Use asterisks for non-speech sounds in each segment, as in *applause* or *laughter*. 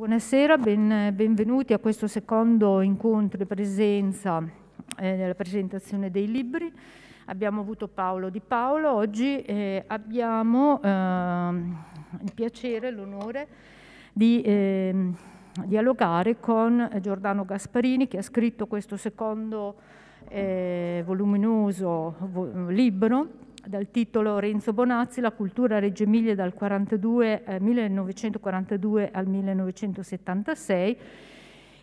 Buonasera, ben, benvenuti a questo secondo incontro di presenza eh, nella presentazione dei libri. Abbiamo avuto Paolo Di Paolo, oggi eh, abbiamo eh, il piacere e l'onore di ehm, dialogare con Giordano Gasparini che ha scritto questo secondo eh, voluminoso vo libro dal titolo Renzo Bonazzi, la cultura Reggio Emilia dal 42, eh, 1942 al 1976,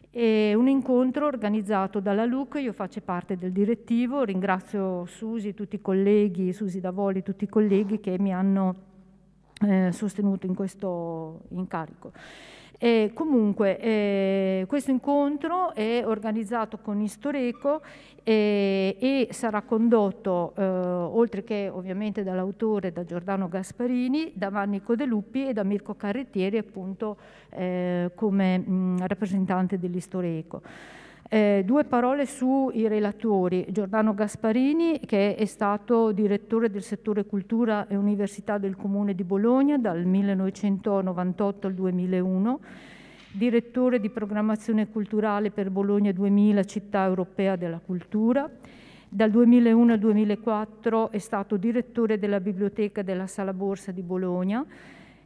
è un incontro organizzato dalla LUC, io faccio parte del direttivo, ringrazio Susi, tutti i colleghi, Susi Davoli, tutti i colleghi che mi hanno eh, sostenuto in questo incarico. E comunque eh, questo incontro è organizzato con Istoreco eh, e sarà condotto, eh, oltre che ovviamente dall'autore, da Giordano Gasparini, da Vanni Codeluppi e da Mirko Carrettieri appunto eh, come mh, mm, rappresentante dell'Istoreco. Eh, due parole sui relatori. Giordano Gasparini, che è stato direttore del settore cultura e università del Comune di Bologna dal 1998 al 2001, direttore di programmazione culturale per Bologna 2000, città europea della cultura. Dal 2001 al 2004 è stato direttore della biblioteca della Sala Borsa di Bologna,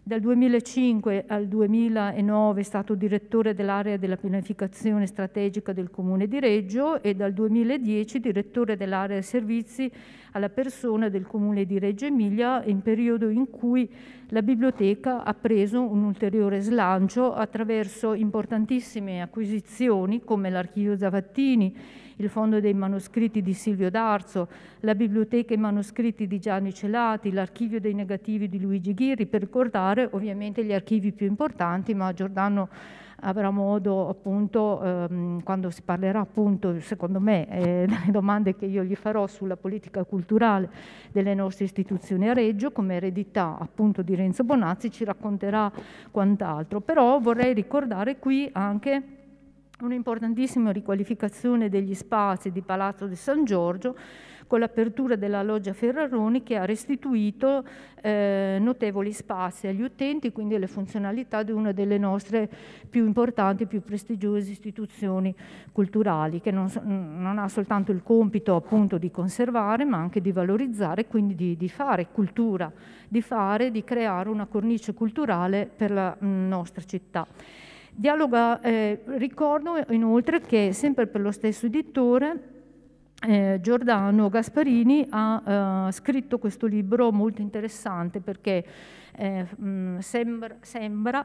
dal 2005 al 2009 è stato direttore dell'area della pianificazione strategica del Comune di Reggio e dal 2010 direttore dell'area servizi alla persona del Comune di Reggio Emilia, in periodo in cui la biblioteca ha preso un ulteriore slancio attraverso importantissime acquisizioni come l'archivio Zavattini, il Fondo dei Manoscritti di Silvio D'Arzo, la Biblioteca e Manoscritti di Gianni Celati, l'Archivio dei Negativi di Luigi Ghiri, per ricordare ovviamente gli archivi più importanti, ma Giordano avrà modo appunto ehm, quando si parlerà appunto secondo me eh, *laughs* delle domande che io gli farò sulla politica culturale delle nostre istituzioni a Reggio come eredità appunto di Renzo Bonazzi ci racconterà quant'altro però vorrei ricordare qui anche un'importantissima riqualificazione degli spazi di Palazzo di San Giorgio con l'apertura della loggia Ferraroni che ha restituito eh, notevoli spazi agli utenti, quindi le funzionalità di una delle nostre più importanti, più prestigiose istituzioni culturali, che non, non ha soltanto il compito appunto di conservare, ma anche di valorizzare, quindi di, di fare cultura, di fare, di creare una cornice culturale per la mh, mm, nostra città. Dialoga, eh, ricordo inoltre che sempre per lo stesso editore eh, Giordano Gasparini ha eh, scritto questo libro molto interessante perché eh, mh, mm, sembra, sembra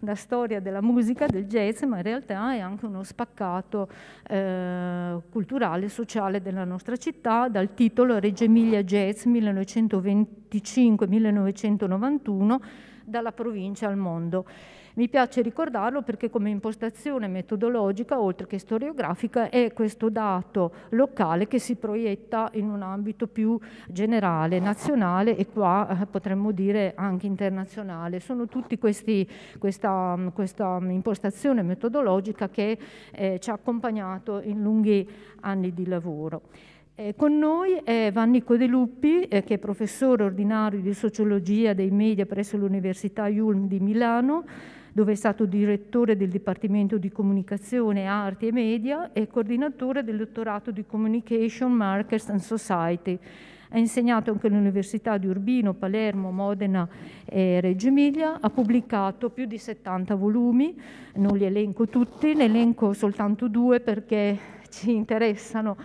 una *laughs* storia della musica, del jazz, ma in realtà è anche uno spaccato eh, culturale e sociale della nostra città, dal titolo Reggio Emilia Jazz 1925-1991, dalla provincia al mondo. Mi piace ricordarlo perché come impostazione metodologica, oltre che storiografica, è questo dato locale che si proietta in un ambito più generale, nazionale e qua eh, potremmo dire anche internazionale. Sono tutti questi, questa, mm, questa impostazione metodologica che eh, ci ha accompagnato in lunghi anni di lavoro. Eh, con noi è Vanni Codeluppi, eh, che è professore ordinario di sociologia dei media presso l'Università Ulm di Milano, dove è stato direttore del Dipartimento di Comunicazione, Arti e Media e coordinatore del dottorato di Communication, Markets and Society. Ha insegnato anche all'Università di Urbino, Palermo, Modena e Reggio Emilia. Ha pubblicato più di 70 volumi, non li elenco tutti, ne elenco soltanto due perché ci interessano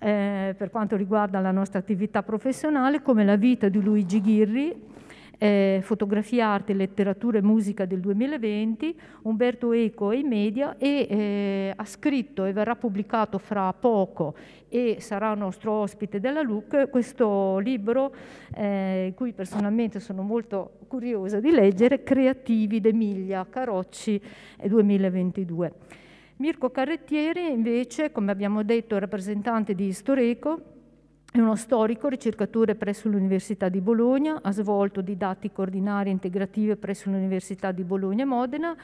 eh, per quanto riguarda la nostra attività professionale, come La vita di Luigi Ghirri, eh, Fotografia, Arte, Letteratura e Musica del 2020, Umberto Eco e i Media e eh, ha scritto e verrà pubblicato fra poco e sarà nostro ospite della LUC questo libro eh, cui personalmente sono molto curiosa di leggere, Creativi d'Emilia Carocci 2022. Eh, Mirko Carrettieri invece, come abbiamo detto, è rappresentante di Storeco, è uno storico, ricercatore presso l'Università di Bologna, ha svolto didattiche ordinarie integrative presso l'Università di Bologna e Modena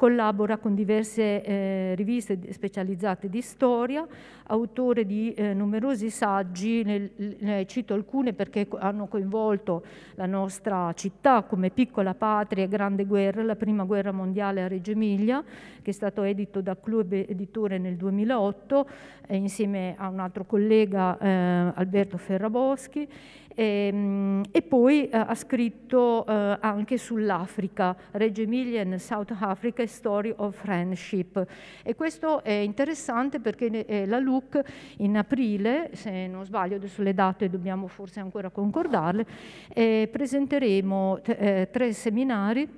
Collabora con diverse eh, riviste specializzate di storia, autore di eh, numerosi saggi, ne, ne, cito alcune perché hanno coinvolto la nostra città come piccola patria, e grande guerra, la prima guerra mondiale a Reggio Emilia, che è stato edito da Club Editore nel 2008, eh, insieme a un altro collega eh, Alberto Ferraboschi, e, ehm, e poi eh, ha scritto eh, anche sull'Africa, Reggio Emilia Emilian, South Africa, Story of Friendship. E questo è interessante perché eh, la LUC in aprile, se non sbaglio, adesso le date dobbiamo forse ancora concordarle, eh, presenteremo eh, tre seminari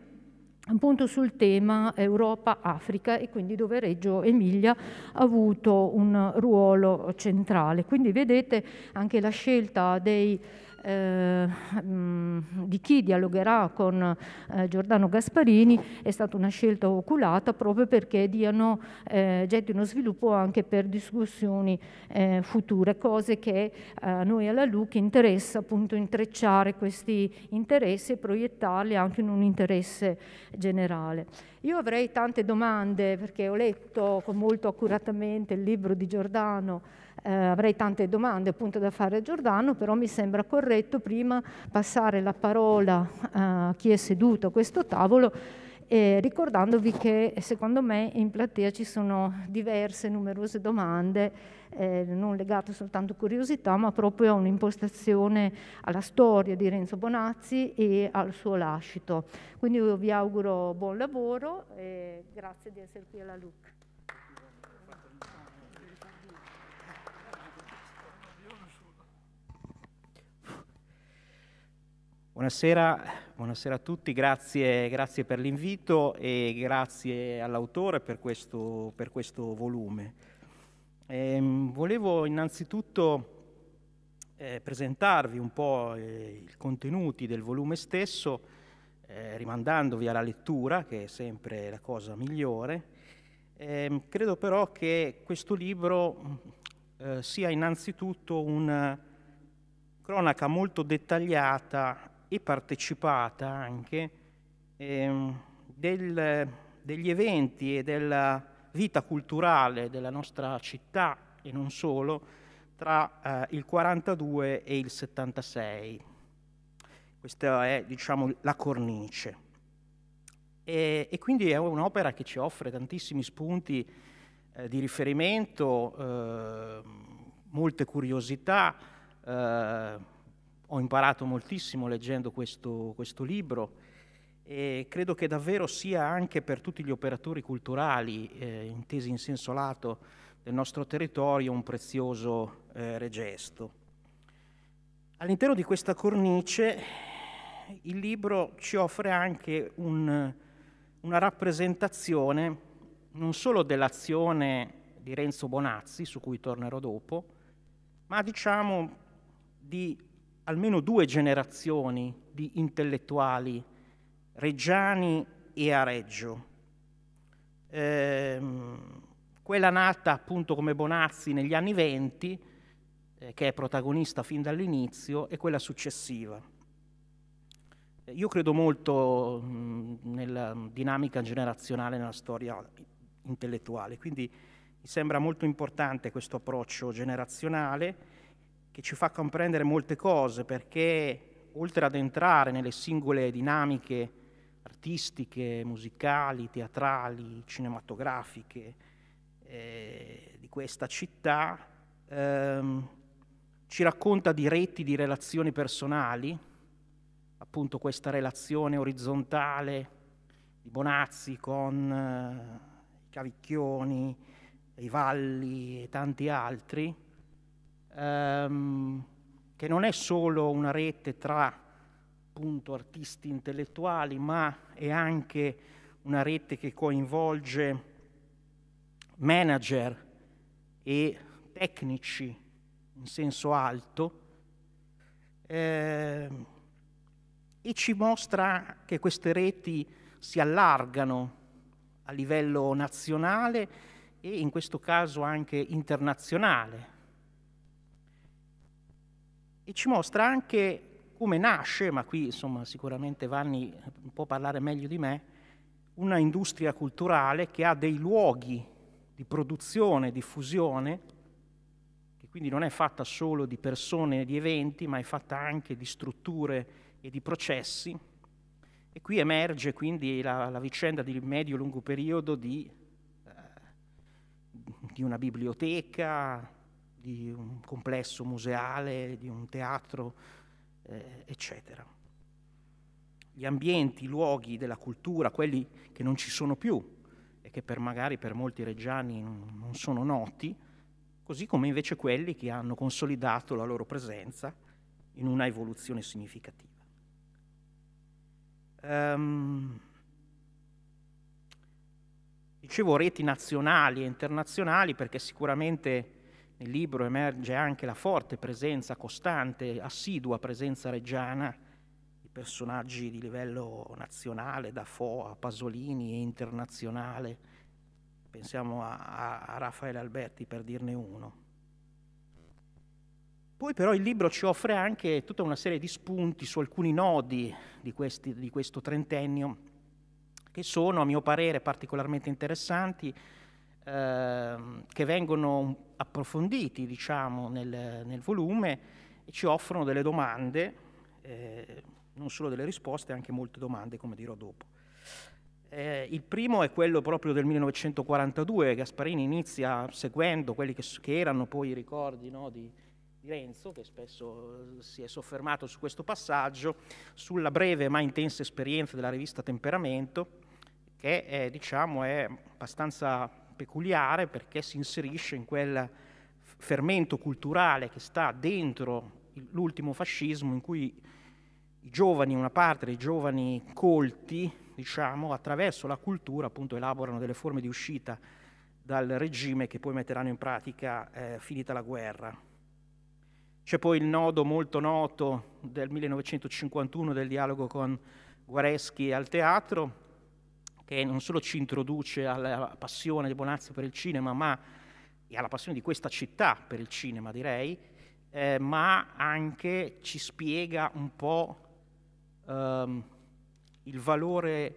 appunto sul tema Europa-Africa e quindi dove Reggio Emilia ha avuto un ruolo centrale. Quindi vedete anche la scelta dei eh, mm, di chi dialogherà con eh, Giordano Gasparini è stata una scelta oculata proprio perché diano eh, uno sviluppo anche per discussioni eh, future, cose che eh, a noi alla LUC interessa appunto intrecciare questi interessi e proiettarli anche in un interesse generale. Io avrei tante domande perché ho letto con molto accuratamente il libro di Giordano eh, avrei tante domande appunto da fare a Giordano, però mi sembra corretto prima passare la parola eh, a chi è seduto a questo tavolo eh, ricordandovi che secondo me in platea ci sono diverse, numerose domande, eh, non legate soltanto a curiosità, ma proprio a un'impostazione alla storia di Renzo Bonazzi e al suo lascito. Quindi io vi auguro buon lavoro e grazie di essere qui alla LUC. Buonasera, buonasera, a tutti, grazie, grazie per l'invito e grazie all'autore per questo, per questo volume. Eh, volevo innanzitutto eh, presentarvi un po' eh, i contenuti del volume stesso, eh, rimandandovi alla lettura, che è sempre la cosa migliore. Ehm, credo però che questo libro eh, sia innanzitutto una cronaca molto dettagliata e partecipata anche eh, del, degli eventi e della vita culturale della nostra città e non solo tra eh, il 42 e il 76. Questa è diciamo, la cornice. E, e quindi è un'opera che ci offre tantissimi spunti eh, di riferimento, ehm, molte curiosità, eh, ho imparato moltissimo leggendo questo, questo libro e credo che davvero sia anche per tutti gli operatori culturali, eh, intesi in senso lato, del nostro territorio un prezioso eh, regesto. All'interno di questa cornice il libro ci offre anche un, una rappresentazione non solo dell'azione di Renzo Bonazzi, su cui tornerò dopo, ma diciamo di almeno due generazioni di intellettuali reggiani e a Reggio. Ehm, quella nata appunto come Bonazzi negli anni venti, eh, che è protagonista fin dall'inizio, e quella successiva. Eh, io credo molto mh, nella dinamica generazionale, nella storia intellettuale, quindi mi sembra molto importante questo approccio generazionale che ci fa comprendere molte cose perché oltre ad entrare nelle singole dinamiche artistiche, musicali, teatrali, cinematografiche eh, di questa città, ehm, ci racconta di reti di relazioni personali, appunto questa relazione orizzontale di Bonazzi con eh, i Cavicchioni, i Valli e tanti altri, ehm, che non è solo una rete tra appunto, artisti intellettuali, ma è anche una rete che coinvolge manager e tecnici in senso alto eh, e ci mostra che queste reti si allargano a livello nazionale e in questo caso anche internazionale e ci mostra anche come nasce, ma qui insomma sicuramente Vanni può parlare meglio di me, una industria culturale che ha dei luoghi di produzione, di fusione, che quindi non è fatta solo di persone e di eventi, ma è fatta anche di strutture e di processi. E qui emerge quindi la, la vicenda di medio-lungo periodo di, eh, di una biblioteca, di un complesso museale, di un teatro, eh, eccetera. Gli ambienti, i luoghi della cultura, quelli che non ci sono più e che per magari per molti reggiani non sono noti, così come invece quelli che hanno consolidato la loro presenza in una evoluzione significativa. Um, dicevo reti nazionali e internazionali perché sicuramente nel libro emerge anche la forte presenza costante, assidua presenza reggiana di personaggi di livello nazionale, da Foa, Pasolini e internazionale. Pensiamo a, a Raffaele Alberti per dirne uno. Poi però il libro ci offre anche tutta una serie di spunti su alcuni nodi di, questi, di questo trentennio che sono a mio parere particolarmente interessanti, eh, che vengono approfonditi diciamo, nel, nel, volume e ci offrono delle domande, eh, non solo delle risposte, anche molte domande, come dirò dopo. Eh, il primo è quello proprio del 1942, Gasparini inizia seguendo quelli che, che erano poi i ricordi no, di, di Renzo, che spesso eh, si è soffermato su questo passaggio, sulla breve ma intensa esperienza della rivista Temperamento, che è, diciamo, è abbastanza peculiare perché si inserisce in quel fermento culturale che sta dentro l'ultimo fascismo in cui i giovani, una parte dei giovani colti, diciamo, attraverso la cultura appunto elaborano delle forme di uscita dal regime che poi metteranno in pratica eh, finita la guerra. C'è poi il nodo molto noto del 1951 del dialogo con Guareschi al teatro, che non solo ci introduce alla passione di Bonazzo per il cinema, ma e alla passione di questa città per il cinema, direi, eh, ma anche ci spiega un po' ehm, il valore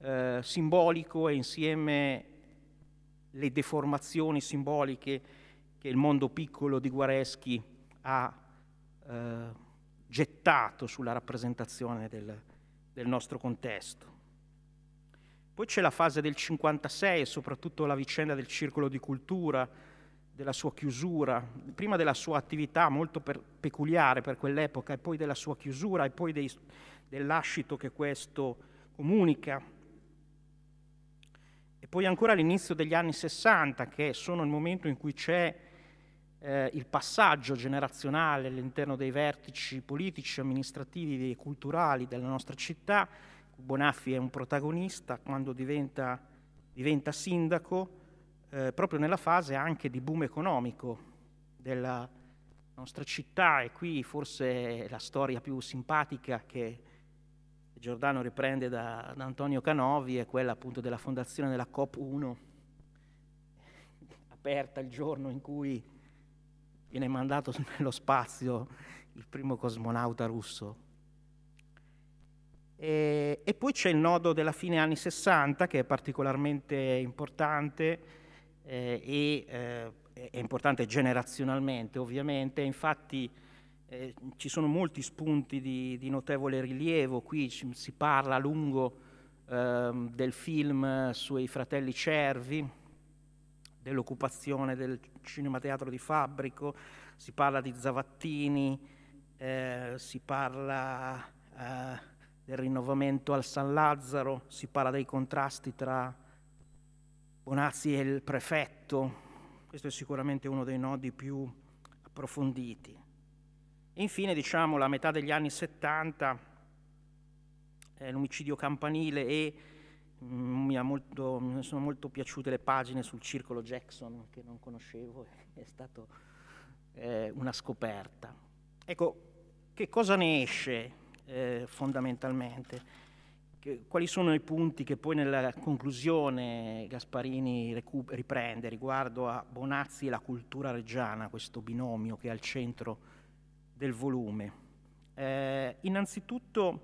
eh, simbolico e insieme le deformazioni simboliche che il mondo piccolo di Guareschi ha eh, gettato sulla rappresentazione del, del nostro contesto. Poi c'è la fase del 56, soprattutto la vicenda del circolo di cultura, della sua chiusura, prima della sua attività molto per, peculiare per quell'epoca e poi della sua chiusura e poi dei, dell'ascito che questo comunica. E poi ancora l'inizio degli anni 60, che sono il momento in cui c'è eh, il passaggio generazionale all'interno dei vertici politici, amministrativi e culturali della nostra città, Bonaffi è un protagonista quando diventa, diventa sindaco, eh, proprio nella fase anche di boom economico della nostra città e qui forse la storia più simpatica che Giordano riprende da, da Antonio Canovi è quella appunto della fondazione della COP1 aperta il giorno in cui viene mandato *laughs* nello spazio il primo cosmonauta russo e, eh, e poi c'è il nodo della fine anni 60 che è particolarmente importante eh, e eh, è importante generazionalmente ovviamente, infatti eh, ci sono molti spunti di, di notevole rilievo, qui ci, si parla a lungo ehm, del film sui fratelli Cervi, dell'occupazione del cinema teatro di Fabbrico, si parla di Zavattini, eh, si parla eh, del rinnovamento al San Lazzaro, si parla dei contrasti tra Bonazzi e il prefetto, questo è sicuramente uno dei nodi più approfonditi. E infine, diciamo, la metà degli anni 70, eh, l'omicidio campanile e mm, mi, molto, mi, sono molto piaciute le pagine sul circolo Jackson che non conoscevo, *laughs* è stata eh, una scoperta. Ecco, che cosa ne esce eh, fondamentalmente. Che, quali sono i punti che poi nella conclusione Gasparini riprende riguardo a Bonazzi e la cultura reggiana, questo binomio che è al centro del volume? Eh, innanzitutto,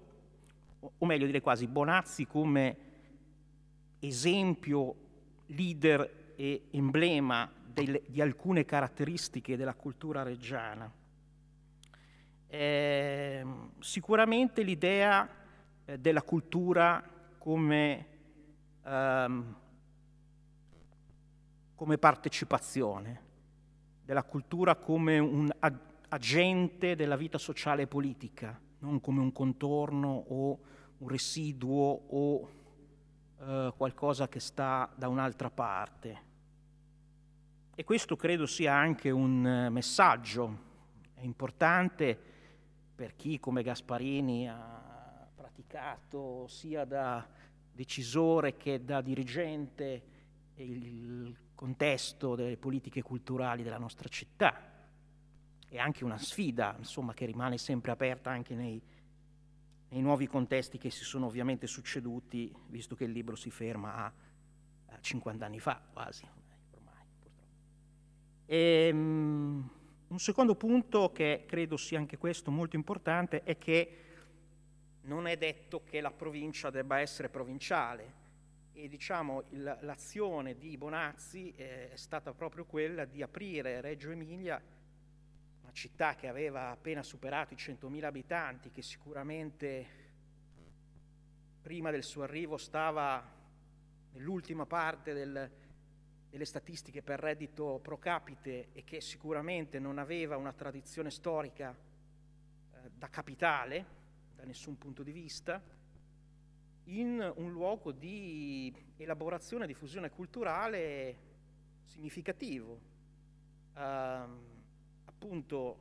o meglio dire quasi, Bonazzi come esempio, leader e emblema del, di alcune caratteristiche della cultura reggiana eh, sicuramente l'idea eh, della cultura come, ehm, come, partecipazione, della cultura come un ag- agente della vita sociale e politica, non come un contorno o un residuo o eh, qualcosa che sta da un'altra parte. E questo credo sia anche un eh, messaggio importante per chi come Gasparini ha praticato sia da decisore che da dirigente il contesto delle politiche culturali della nostra città. È anche una sfida, insomma, che rimane sempre aperta anche nei, nei nuovi contesti che si sono ovviamente succeduti, visto che il libro si ferma a, a 50 anni fa, quasi, ormai, purtroppo. E, ehm, mh, un secondo punto che credo sia anche questo molto importante è che non è detto che la provincia debba essere provinciale e diciamo il, l'azione di Bonazzi eh, è stata proprio quella di aprire Reggio Emilia, una città che aveva appena superato i 100.000 abitanti, che sicuramente prima del suo arrivo stava nell'ultima parte del, delle statistiche per reddito pro capite e che sicuramente non aveva una tradizione storica eh, da capitale, da nessun punto di vista, in un luogo di elaborazione e diffusione culturale significativo, eh, appunto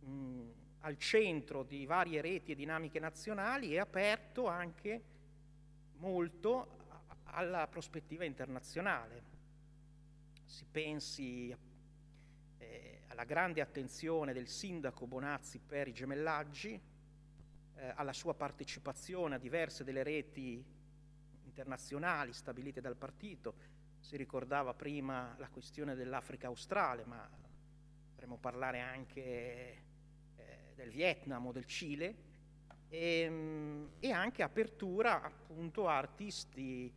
mh, al centro di varie reti e dinamiche nazionali e aperto anche molto alla prospettiva internazionale. Si pensi eh, alla grande attenzione del sindaco Bonazzi per i gemellaggi, eh, alla sua partecipazione a diverse delle reti internazionali stabilite dal partito. Si ricordava prima la questione dell'Africa australe, ma potremmo parlare anche eh, del Vietnam o del Cile, e, ehm, e, anche apertura appunto a artisti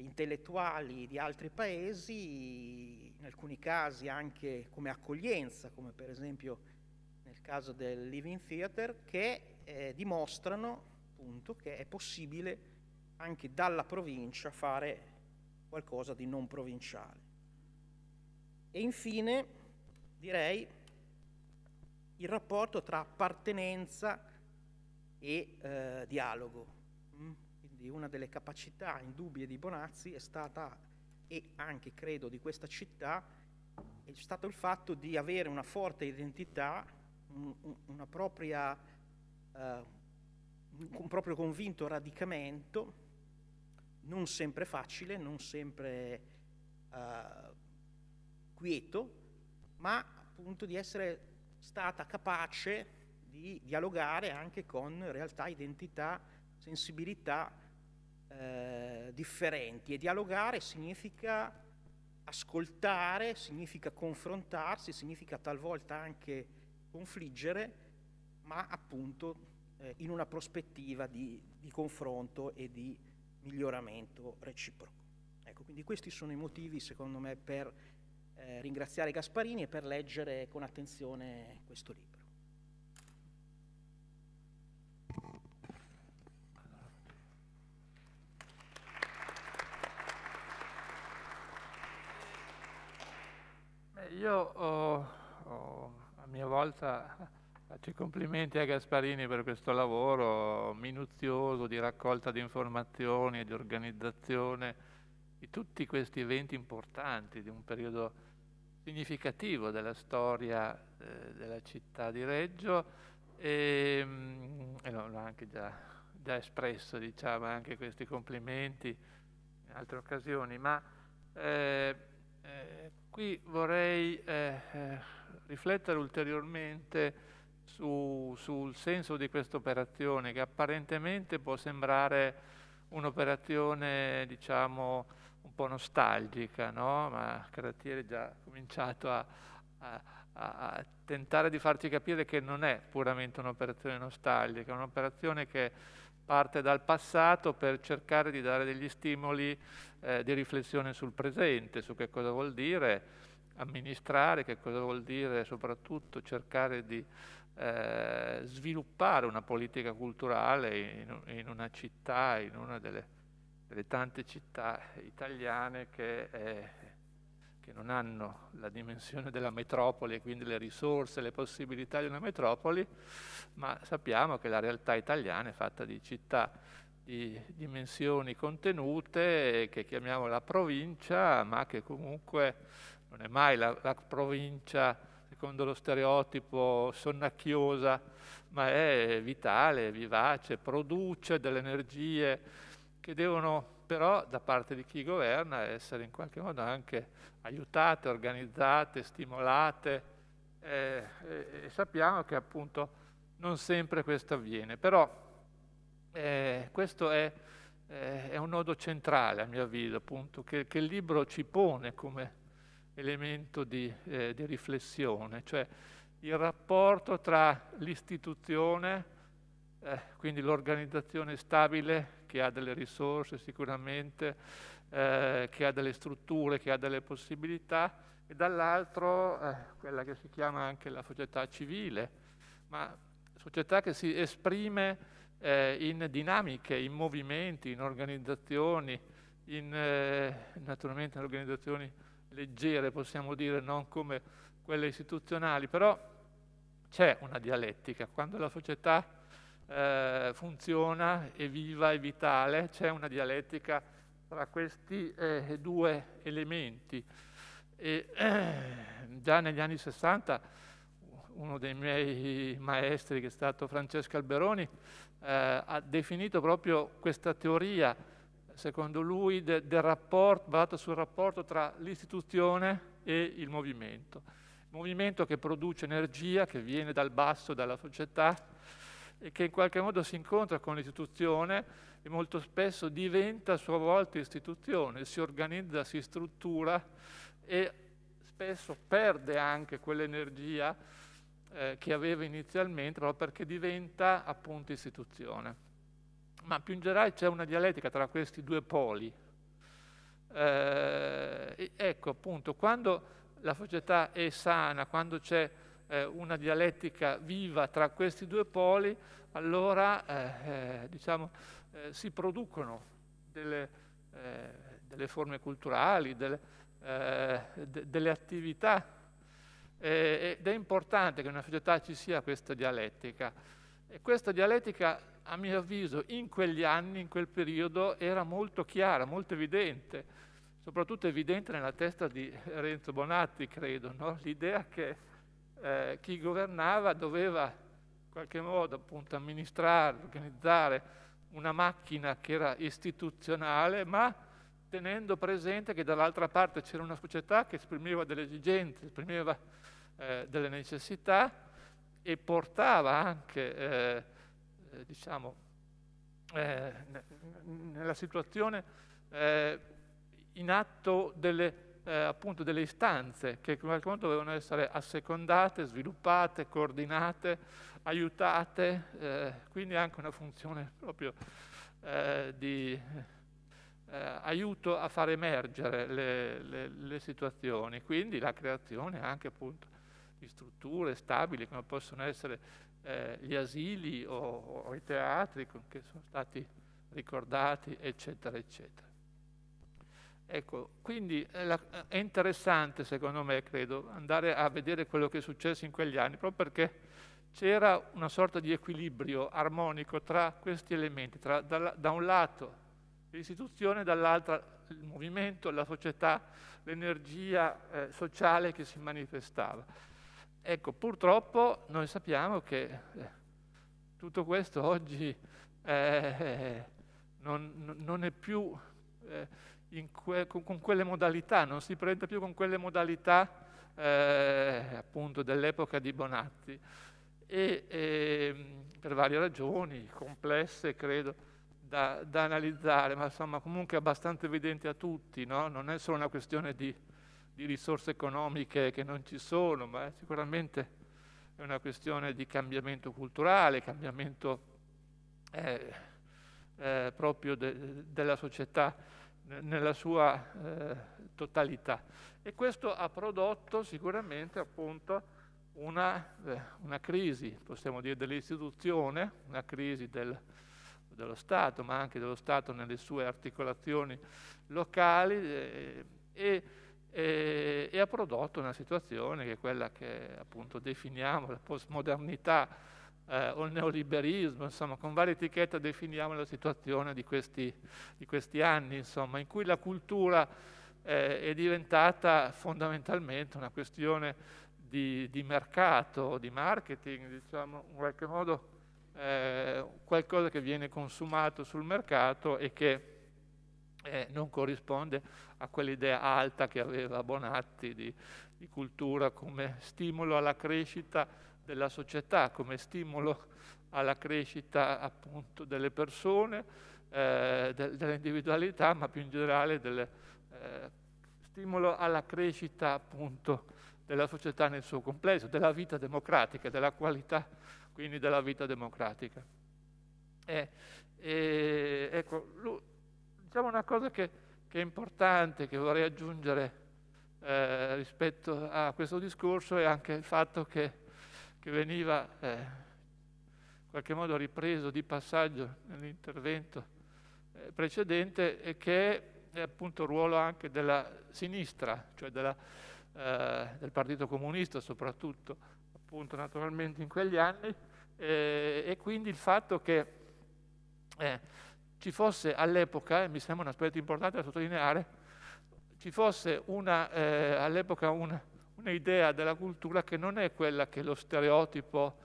intellettuali di altri paesi, in alcuni casi anche come accoglienza, come per esempio nel caso del Living Theater, che eh, dimostrano appunto che è possibile anche dalla provincia fare qualcosa di non provinciale. E infine direi il rapporto tra appartenenza e eh, dialogo. Mm? di una delle capacità indubbie di Bonazzi è stata, e anche credo di questa città, è stato il fatto di avere una forte identità, un, una propria, eh, un proprio convinto radicamento, non sempre facile, non sempre eh, quieto, ma appunto di essere stata capace di dialogare anche con realtà, identità, sensibilità eh, differenti e dialogare significa ascoltare, significa confrontarsi, significa talvolta anche confliggere, ma appunto eh, in una prospettiva di, di confronto e di miglioramento reciproco. Ecco, quindi questi sono i motivi secondo me per eh, ringraziare Gasparini e per leggere con attenzione questo libro. io ho, ho, a mia volta *laughs* faccio i complimenti a Gasparini per questo lavoro minuzioso di raccolta di informazioni e di organizzazione di tutti questi eventi importanti di un periodo significativo della storia eh, della città di Reggio e, mm, e l'ho anche già, già, espresso diciamo anche questi complimenti in altre occasioni ma eh, eh, Qui vorrei eh, eh, riflettere ulteriormente su, sul senso di questa operazione, che apparentemente può sembrare un'operazione, diciamo, un po' nostalgica, no? ma Caratieri già cominciato a, a, a, tentare di farci capire che non è puramente un'operazione nostalgica, è un'operazione che parte dal passato per cercare di dare degli stimoli eh, di riflessione sul presente, su che cosa vuol dire amministrare, che cosa vuol dire soprattutto cercare di eh, sviluppare una politica culturale in, in, una città, in una delle, delle tante città italiane che è che non hanno la dimensione della metropoli, e quindi le risorse, le possibilità di una metropoli, ma sappiamo che la realtà italiana è fatta di città di dimensioni contenute, che chiamiamo la provincia, ma che comunque non è mai la, la provincia secondo lo stereotipo sonnacchiosa, ma è vitale, vivace, produce delle energie che devono però da parte di chi governa essere in qualche modo anche aiutate, organizzate, stimolate eh, eh, sappiamo che appunto non sempre questo avviene, però eh, questo è, eh, è, un nodo centrale a mio avviso appunto che, che il libro ci pone come elemento di, eh, di riflessione, cioè il rapporto tra l'istituzione, eh, quindi l'organizzazione stabile che ha delle risorse sicuramente, eh, che ha delle strutture, che ha delle possibilità e dall'altro eh, quella che si chiama anche la società civile, ma società che si esprime eh, in dinamiche, in movimenti, in organizzazioni, in, eh, naturalmente in organizzazioni leggere, possiamo dire, non come quelle istituzionali, però c'è una dialettica. Quando la società eh, funziona, è viva, è vitale, c'è una dialettica tra questi eh, due elementi. E, eh, già negli anni 60 uno dei miei maestri, che è stato Francesco Alberoni, eh, ha definito proprio questa teoria, secondo lui, del rapporto, basata sul rapporto tra l'istituzione e il movimento. movimento che produce energia, che viene dal basso, dalla società, e che in qualche modo si incontra con l'istituzione e molto spesso diventa a sua volta istituzione, si organizza, si struttura e spesso perde anche quell'energia eh, che aveva inizialmente proprio perché diventa appunto istituzione. Ma più in generale c'è una dialettica tra questi due poli. Eh, ecco appunto, quando la società è sana, quando c'è eh, una dialettica viva tra questi due poli, allora eh, eh diciamo, eh, si producono delle, eh, delle forme culturali, delle, de delle attività ed è importante che in una società ci sia questa dialettica. E questa dialettica, a mio avviso, in quegli anni, in quel periodo, era molto chiara, molto evidente, soprattutto evidente nella testa di Renzo Bonatti, credo, no? l'idea che eh, chi governava doveva in qualche modo appunto, amministrare, organizzare una macchina che era istituzionale, ma tenendo presente che dall'altra parte c'era una società che esprimeva delle esigenze, esprimeva eh, delle necessità e portava anche, eh, eh diciamo, eh, nella situazione eh, in atto delle eh, appunto delle istanze che in qualche modo dovevano essere assecondate, sviluppate, coordinate, aiutate, eh, quindi anche una funzione proprio eh, di eh, aiuto a far emergere le, le, le, situazioni, quindi la creazione anche appunto di strutture stabili come possono essere eh, gli asili o, o i teatri che sono stati ricordati, eccetera, eccetera. Ecco, quindi eh, eh, è interessante secondo me, credo, andare a vedere quello che è successo in quegli anni, proprio perché c'era una sorta di equilibrio armonico tra questi elementi, tra da, da un lato l'istituzione, dall'altro il movimento, la società, l'energia eh, sociale che si manifestava. Ecco, purtroppo noi sappiamo che eh, tutto questo oggi eh, non, non, è più... Eh, que, con, con, quelle modalità, non si prende più con quelle modalità eh, appunto dell'epoca di Bonatti. E, e, ehm, per varie ragioni, complesse credo, da, da analizzare, ma insomma comunque abbastanza evidente a tutti, no? non è solo una questione di, di risorse economiche che non ci sono, ma è sicuramente è una questione di cambiamento culturale, cambiamento eh, eh, proprio de, della società nella sua eh, totalità. E questo ha prodotto sicuramente appunto una, eh, una crisi, possiamo dire, dell'istituzione, una crisi del, dello Stato, ma anche dello Stato nelle sue articolazioni locali eh, e, e, e ha prodotto una situazione che è quella che appunto definiamo la postmodernità eh, o il neoliberismo, insomma, con varie etichette definiamo la situazione di questi, di questi anni, insomma, in cui la cultura eh, è diventata fondamentalmente una questione di, di mercato, di marketing, diciamo, in qualche modo eh, qualcosa che viene consumato sul mercato e che eh, non corrisponde a quell'idea alta che aveva Bonatti di, di cultura come stimolo alla crescita della società come stimolo alla crescita appunto delle persone, eh, de- dell'individualità, ma più in generale del eh, stimolo alla crescita appunto della società nel suo complesso, della vita democratica, della qualità quindi della vita democratica. E, e, ecco, lui, diciamo una cosa che, che, è importante, che vorrei aggiungere eh, rispetto a questo discorso, è anche il fatto che che veniva eh, in qualche modo ripreso di passaggio nell'intervento eh, precedente e che è appunto il ruolo anche della sinistra, cioè della, eh, del Partito Comunista soprattutto, appunto naturalmente in quegli anni, eh, e quindi il fatto che eh, ci fosse all'epoca, e mi sembra un aspetto importante da sottolineare, ci fosse eh, all'epoca una un'idea della cultura che non è quella che lo stereotipo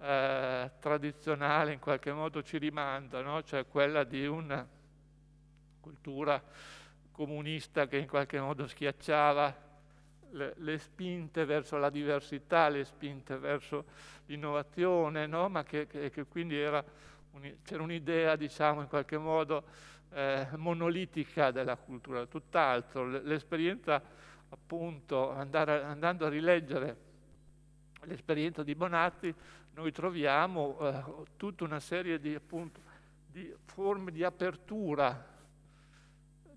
eh, tradizionale in qualche modo ci rimanda, no? cioè quella di una cultura comunista che in qualche modo schiacciava le, le spinte verso la diversità, le spinte verso l'innovazione, no? ma che, che, che quindi era un, c'era un'idea, diciamo, in qualche modo eh, monolitica della cultura, tutt'altro. L'esperienza appunto andare, andando a rileggere l'esperienza di Bonatti, noi troviamo eh, tutta una serie di, appunto, di forme di apertura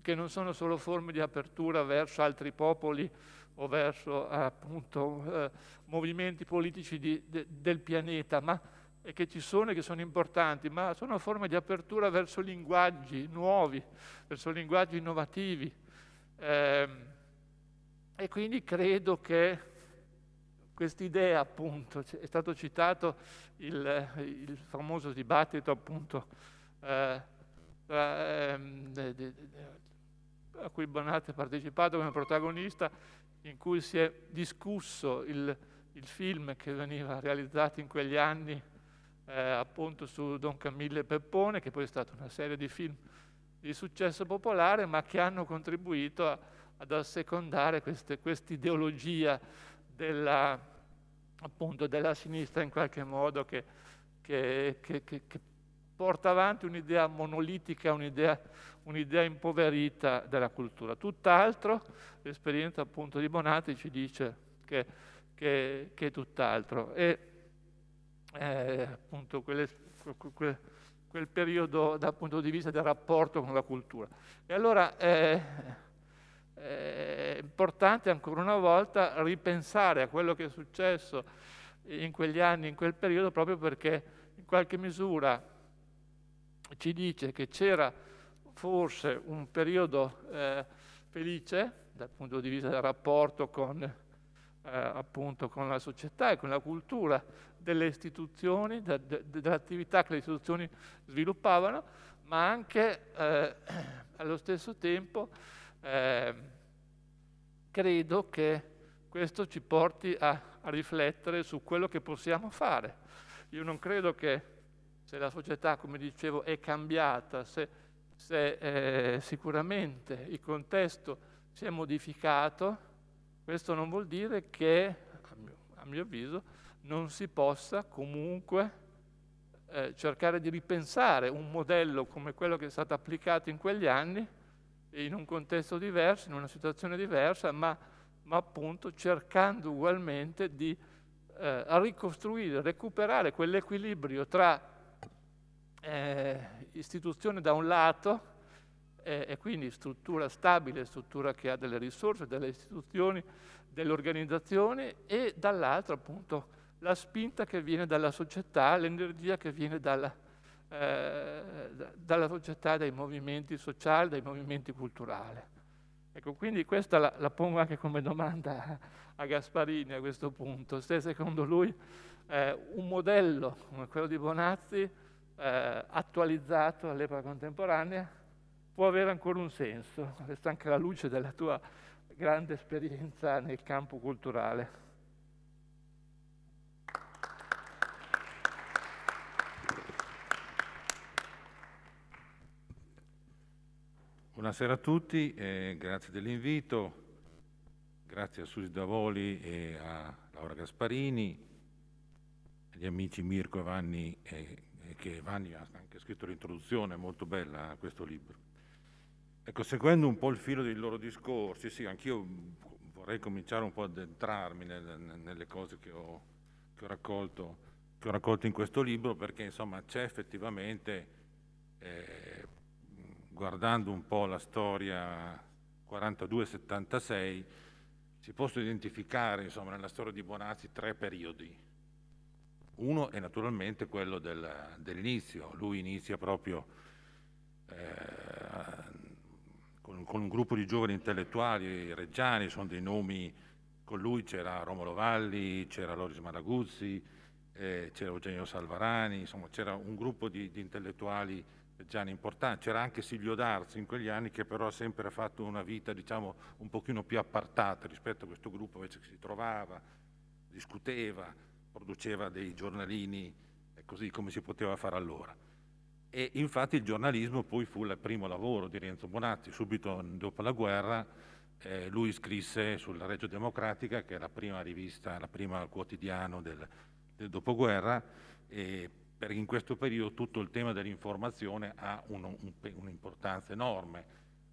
che non sono solo forme di apertura verso altri popoli o verso appunto eh, movimenti politici di, de, del pianeta, ma che ci sono e che sono importanti, ma sono forme di apertura verso linguaggi nuovi, verso linguaggi innovativi. Eh, e quindi credo che quest'idea, appunto, è stato citato il, il famoso dibattito, appunto, eh, eh, a cui Bonatti ha partecipato come protagonista, in cui si è discusso il, il film che veniva realizzato in quegli anni eh, appunto su Don Camillo e Peppone, che poi è stata una serie di film di successo popolare, ma che hanno contribuito a, ad assecondare questa ideologia della, della, sinistra in qualche modo che, che, che, che porta avanti un'idea monolitica, un'idea, un'idea impoverita della cultura. Tutt'altro, l'esperienza appunto di Bonatti ci dice che, che, che è tutt'altro. E eh, appunto quelle, quel, quel, periodo dal punto di vista del rapporto con la cultura. E allora eh, è eh, importante ancora una volta ripensare a quello che è successo in quegli anni, in quel periodo, proprio perché in qualche misura ci dice che c'era forse un periodo eh, felice dal punto di vista del rapporto con, eh, appunto, con la società e con la cultura delle istituzioni, de, de, dell'attività che le istituzioni sviluppavano, ma anche eh, allo stesso tempo eh, credo che questo ci porti a, a riflettere su quello che possiamo fare. Io non credo che se la società, come dicevo, è cambiata, se, se eh, sicuramente il contesto si è modificato, questo non vuol dire che, a mio, a mio avviso, non si possa comunque eh, cercare di ripensare un modello come quello che è stato applicato in quegli anni in un contesto diverso, in una situazione diversa, ma, ma appunto cercando ugualmente di eh, ricostruire, recuperare quell'equilibrio tra eh, istituzione da un lato eh, e quindi struttura stabile, struttura che ha delle risorse, delle istituzioni, delle organizzazioni e dall'altro appunto la spinta che viene dalla società, l'energia che viene dalla società eh, dalla società, dai movimenti sociali, dai movimenti culturali. Ecco, quindi questa la, la pongo anche come domanda a Gasparini a questo punto, se secondo lui eh, un modello come quello di Bonazzi, eh, attualizzato all'epoca contemporanea, può avere ancora un senso, resta anche la luce della tua grande esperienza nel campo culturale. Buonasera a tutti, eh, grazie dell'invito, grazie a Susi Davoli e a Laura Gasparini, agli amici Mirko e Vanni, eh, eh che Vanni ha anche scritto l'introduzione, molto bella a eh, questo libro. Ecco, seguendo un po' il filo dei loro discorsi, sì, anch'io vorrei cominciare un po' ad entrarmi nel, nelle cose che ho, che, ho raccolto, che ho, raccolto, in questo libro, perché insomma c'è effettivamente... Eh, guardando un po' la storia 42-76, si possono identificare insomma, nella storia di Bonazzi tre periodi. Uno è naturalmente quello del, dell'inizio, lui inizia proprio eh, con, con, un gruppo di giovani intellettuali reggiani, sono dei nomi, con lui c'era Romolo Valli, c'era Loris Maraguzzi, eh, c'era Eugenio Salvarani, insomma c'era un gruppo di, di intellettuali Gianni importante, c'era anche Silvio Darzi in quegli anni che però ha sempre fatto una vita diciamo un pochino più appartata rispetto a questo gruppo invece che si trovava, discuteva, produceva dei giornalini eh, così come si poteva fare allora. E infatti il giornalismo poi fu il primo lavoro di Renzo Bonatti, subito dopo la guerra eh, lui scrisse sulla Reggio Democratica che è la prima rivista, la prima quotidiano del, del dopoguerra e perché in questo periodo tutto il tema dell'informazione ha un'importanza un, un enorme.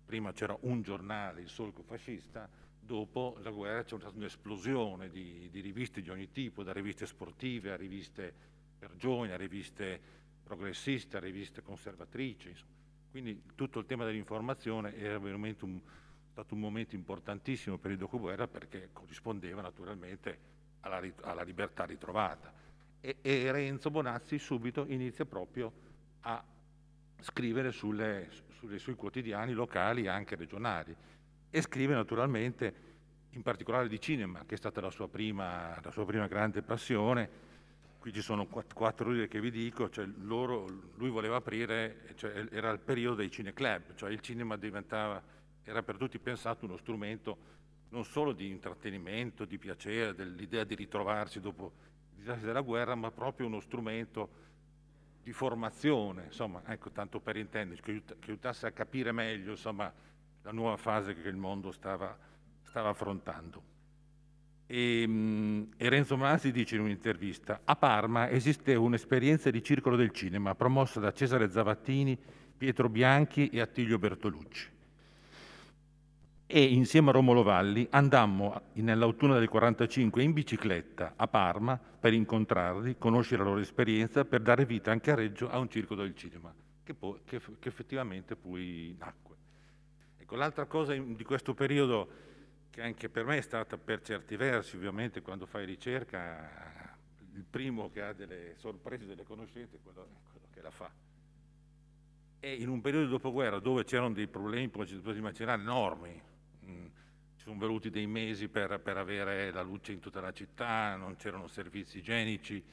Prima c'era un giornale, il solco fascista, dopo la guerra c'è stata un'esplosione di, di, riviste di ogni tipo, da riviste sportive a riviste per giovani, a riviste progressiste, a riviste conservatrici. Insomma. Quindi tutto il tema dell'informazione era veramente un, stato un momento importantissimo per il dopoguerra perché corrispondeva naturalmente alla, alla libertà ritrovata e, e Renzo Bonazzi subito inizia proprio a scrivere sulle, sulle, sui quotidiani locali e anche regionali e scrive naturalmente in particolare di cinema, che è stata la sua prima, la sua prima grande passione. Qui ci sono quattro righe che vi dico, cioè loro, lui voleva aprire, cioè era il periodo dei cineclub, cioè il cinema diventava era per tutti pensato uno strumento non solo di intrattenimento, di piacere, dell'idea di ritrovarsi dopo disastri della guerra, ma proprio uno strumento di formazione, insomma, ecco, tanto per intenderci, che, aiut che aiutasse a capire meglio insomma, la nuova fase che il mondo stava, stava affrontando. E, ehm, e, Renzo Masi dice in un'intervista, a Parma esiste un'esperienza di circolo del cinema promossa da Cesare Zavattini, Pietro Bianchi e Attilio Bertolucci e insieme a Romolo Valli andammo nell'autunno del 1945 in bicicletta a Parma per incontrarli, conoscere la loro esperienza, per dare vita anche a Reggio a un circolo del cinema, che, poi, che, che effettivamente poi nacque. Ecco, l'altra cosa di questo periodo, che anche per me è stata per certi versi, ovviamente quando fai ricerca, il primo che ha delle sorprese, delle conoscenze, è quello, quello che la fa. E in un periodo di dopoguerra dove c'erano dei problemi, come procedurali macerali enormi, Mm. ci sono voluti dei mesi per, per avere la luce in tutta la città, non c'erano servizi igienici,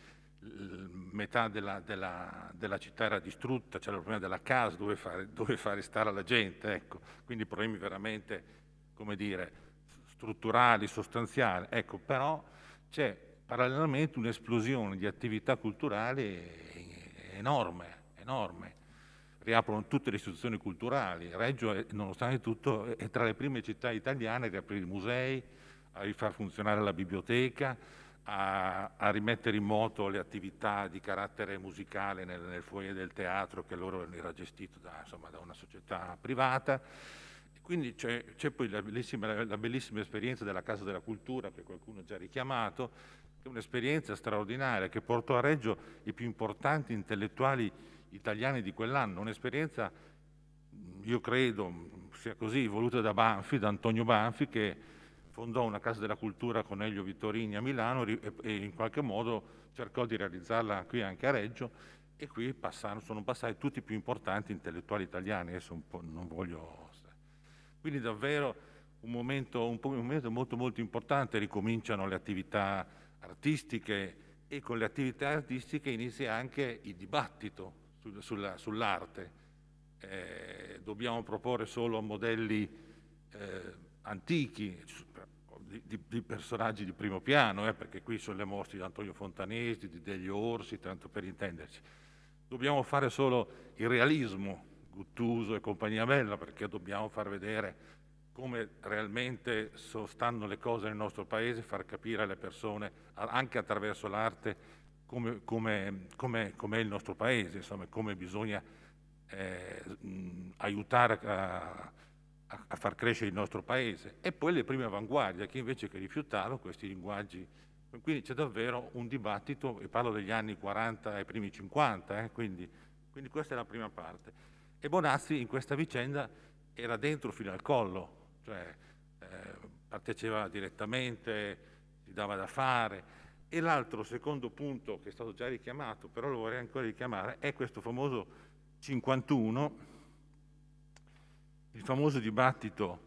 metà della, della, della, città era distrutta, c'era il problema della casa dove fare, dove fare stare la gente, ecco. quindi problemi veramente, come dire, strutturali, sostanziali, ecco, però c'è parallelamente un'esplosione di attività culturali eh, enorme, enorme riaprono tutte le istituzioni culturali. Reggio, è, eh, nonostante tutto, è tra le prime città italiane a riaprire i musei, a rifar funzionare la biblioteca, a, a, rimettere in moto le attività di carattere musicale nel, nel foyer del teatro che loro era gestito da, insomma, da una società privata. quindi c'è, c'è poi la bellissima, la bellissima esperienza della Casa della Cultura che qualcuno ha già richiamato, che è un'esperienza straordinaria che portò a Reggio i più importanti intellettuali italiani di quell'anno, un'esperienza, io credo, sia così, voluta da Banfi, da Antonio Banfi, che fondò una casa della cultura con Elio Vittorini a Milano e, e in qualche modo cercò di realizzarla qui anche a Reggio e qui passarono, sono passati tutti i più importanti intellettuali italiani, adesso non voglio... Quindi davvero un momento, un momento molto molto importante, ricominciano le attività artistiche e con le attività artistiche inizia anche il dibattito sulla, sull'arte. Eh, dobbiamo proporre solo modelli eh, antichi di, di, personaggi di primo piano, eh, perché qui sono le mostre di Antonio Fontanesi, di Degli Orsi, tanto per intenderci. Dobbiamo fare solo il realismo, Guttuso e compagnia bella, perché dobbiamo far vedere come realmente stanno le cose nel nostro paese, far capire alle persone, anche attraverso l'arte, come, come, come, come è il nostro paese, insomma, come bisogna eh, aiutare a, a, a, far crescere il nostro paese. E poi le prime avanguardie che invece che rifiutavano questi linguaggi. Quindi c'è davvero un dibattito, e parlo degli anni 40 ai primi 50, eh, quindi, quindi questa è la prima parte. E Bonazzi in questa vicenda era dentro fino al collo, cioè eh, partecipava direttamente, si dava da fare. E l'altro secondo punto che è stato già richiamato, però lo vorrei ancora richiamare, è questo famoso 51, il famoso dibattito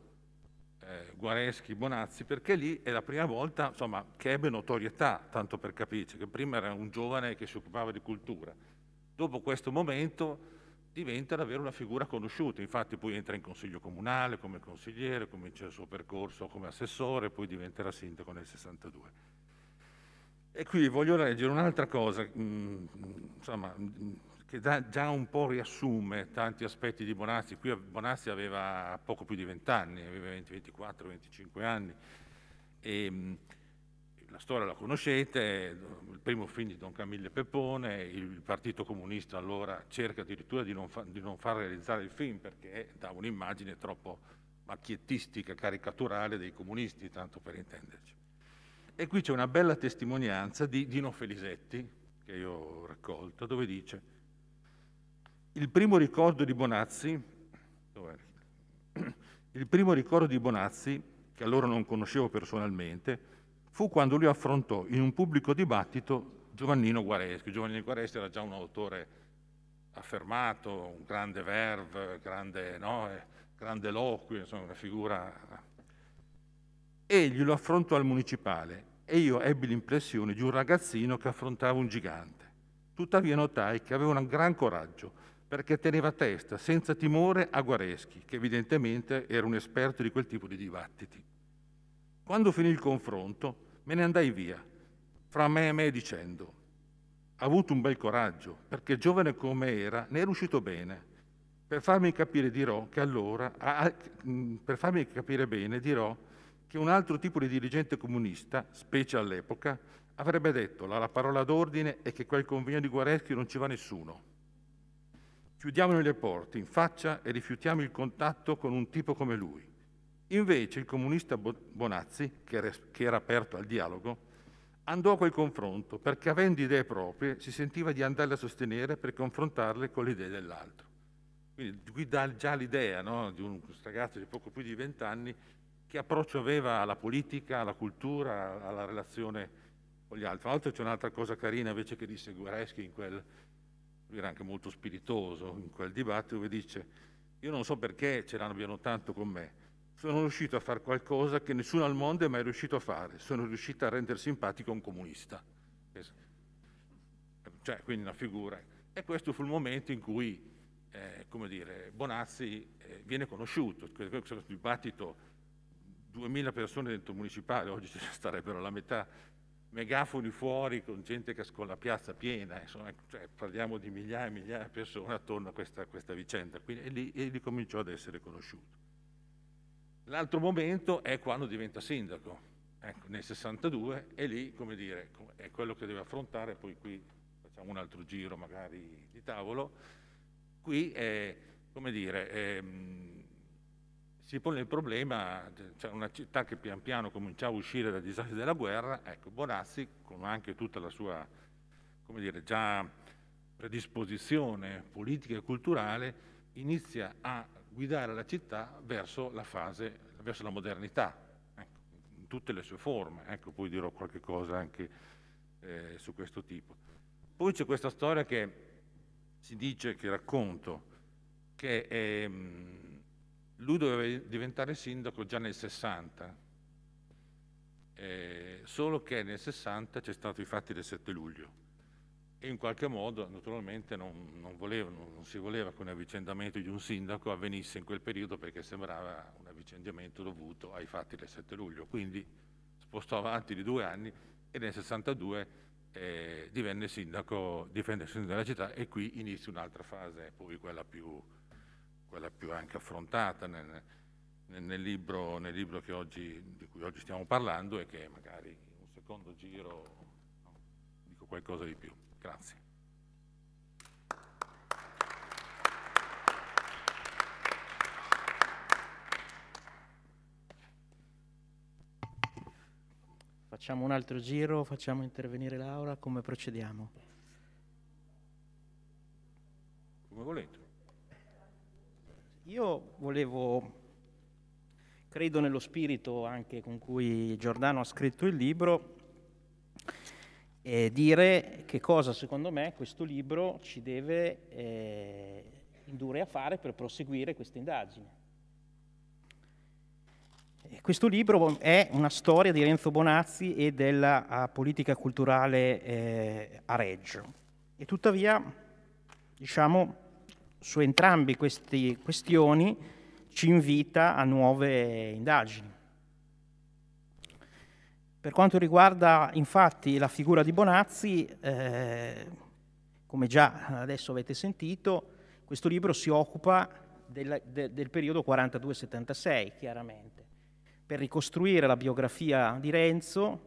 eh, Guareschi-Bonazzi, perché lì è la prima volta insomma, che ebbe notorietà, tanto per capirci, che prima era un giovane che si occupava di cultura. Dopo questo momento diventa davvero una figura conosciuta, infatti poi entra in consiglio comunale come consigliere, comincia il suo percorso come assessore, poi diventerà sindaco nel 62. E qui voglio leggere un'altra cosa, mh, mm, insomma, mm, che da, già un po' riassume tanti aspetti di Bonazzi. Qui Bonazzi aveva poco più di 20 anni, aveva 20, 24, 25 anni. E, mh, mm, la storia la conoscete, il primo film di Don Camille Peppone, il Partito Comunista allora cerca addirittura di non, fa, di non far realizzare il film perché dà un'immagine troppo macchiettistica, caricaturale dei comunisti, tanto per intenderci. E qui c'è una bella testimonianza di Dino Felisetti, che io ho raccolto, dove dice, il primo ricordo di Bonazzi, *clears throat* il primo ricordo di Bonazzi, che allora non conoscevo personalmente, fu quando lui affrontò in un pubblico dibattito Giovannino Guareschi. Giovannino Guareschi era già un autore affermato, un grande verve, grande, no, eh, grande eloquio, insomma, una figura Egli lo affrontò al municipale e io ebbi l'impressione di un ragazzino che affrontava un gigante. Tuttavia notai che aveva un gran coraggio, perché teneva testa, senza timore, a Guareschi, che evidentemente era un esperto di quel tipo di dibattiti. Quando finì il confronto, me ne andai via, fra me e me dicendo, ha avuto un bel coraggio, perché giovane come era, ne è riuscito bene. Per farmi capire, dirò, allora, ah, per farmi capire bene, dirò che un altro tipo di dirigente comunista, specie all'epoca, avrebbe detto la, la parola d'ordine è che quel convegno di Guareschi non ci va nessuno. Chiudiamone le porte in faccia e rifiutiamo il contatto con un tipo come lui. Invece il comunista Bonazzi, che era, aperto al dialogo, andò a quel confronto perché avendo idee proprie si sentiva di andarle a sostenere per confrontarle con le idee dell'altro. Quindi qui dà già l'idea no, di un ragazzo di poco più di vent'anni che approccio aveva alla politica, alla cultura, alla relazione con gli altri. Tra l'altro c'è un'altra cosa carina invece che disse Guareschi in quel, lui era anche molto spiritoso in quel dibattito, dove dice io non so perché ce l'abbiano tanto con me, sono riuscito a fare qualcosa che nessuno al mondo è mai riuscito a fare, sono riuscito a rendere simpatico un comunista. Cioè, quindi una figura. E questo fu il momento in cui, eh, come dire, Bonazzi eh, viene conosciuto, questo dibattito 2000 persone dentro il municipale, oggi ce ne *laughs* starebbero la metà, megafoni fuori con gente che con la piazza piena, insomma, cioè, parliamo di migliaia e migliaia di persone attorno a questa, questa vicenda, Quindi, e, lì, e lì cominciò ad essere conosciuto. L'altro momento è quando diventa sindaco, ecco, nel 62, e lì, come dire, è quello che deve affrontare, poi qui facciamo un altro giro magari di tavolo, qui è, come dire, è, ehm, si pone il problema, cioè una città che pian piano comincia a uscire dai disastri della guerra, ecco, Bonazzi con anche tutta la sua, come dire, già predisposizione politica e culturale, inizia a guidare la città verso la fase, verso la modernità, ecco, in tutte le sue forme, ecco, poi dirò qualche cosa anche eh, su questo tipo. Poi c'è questa storia che si dice, che racconto, che è mm, lui doveva diventare sindaco già nel 60, eh, solo che nel 60 c'è stato i fatti del 7 luglio e in qualche modo naturalmente non, non, voleva, non, si voleva che un avvicendamento di un sindaco avvenisse in quel periodo perché sembrava un avvicendamento dovuto ai fatti del 7 luglio, quindi spostò avanti di due anni e nel 62 eh, divenne sindaco, divenne sindaco della città e qui inizia un'altra fase, poi quella più, quella più anche affrontata nel, nel, libro, nel libro oggi, di cui oggi stiamo parlando e che magari un secondo giro no, dico qualcosa di più. Grazie. Facciamo un altro giro, facciamo intervenire Laura, come procediamo? Come volete. Io volevo, credo nello spirito anche con cui Giordano ha scritto il libro, eh, dire che cosa secondo me questo libro ci deve eh, indurre a fare per proseguire questa indagine. Questo libro è una storia di Renzo Bonazzi e della eh, politica culturale eh, a Reggio e tuttavia, diciamo, su entrambi queste questioni ci invita a nuove indagini. Per quanto riguarda infatti la figura di Bonazzi, eh, come già adesso avete sentito, questo libro si occupa del, de, del periodo 42-76, chiaramente. Per ricostruire la biografia di Renzo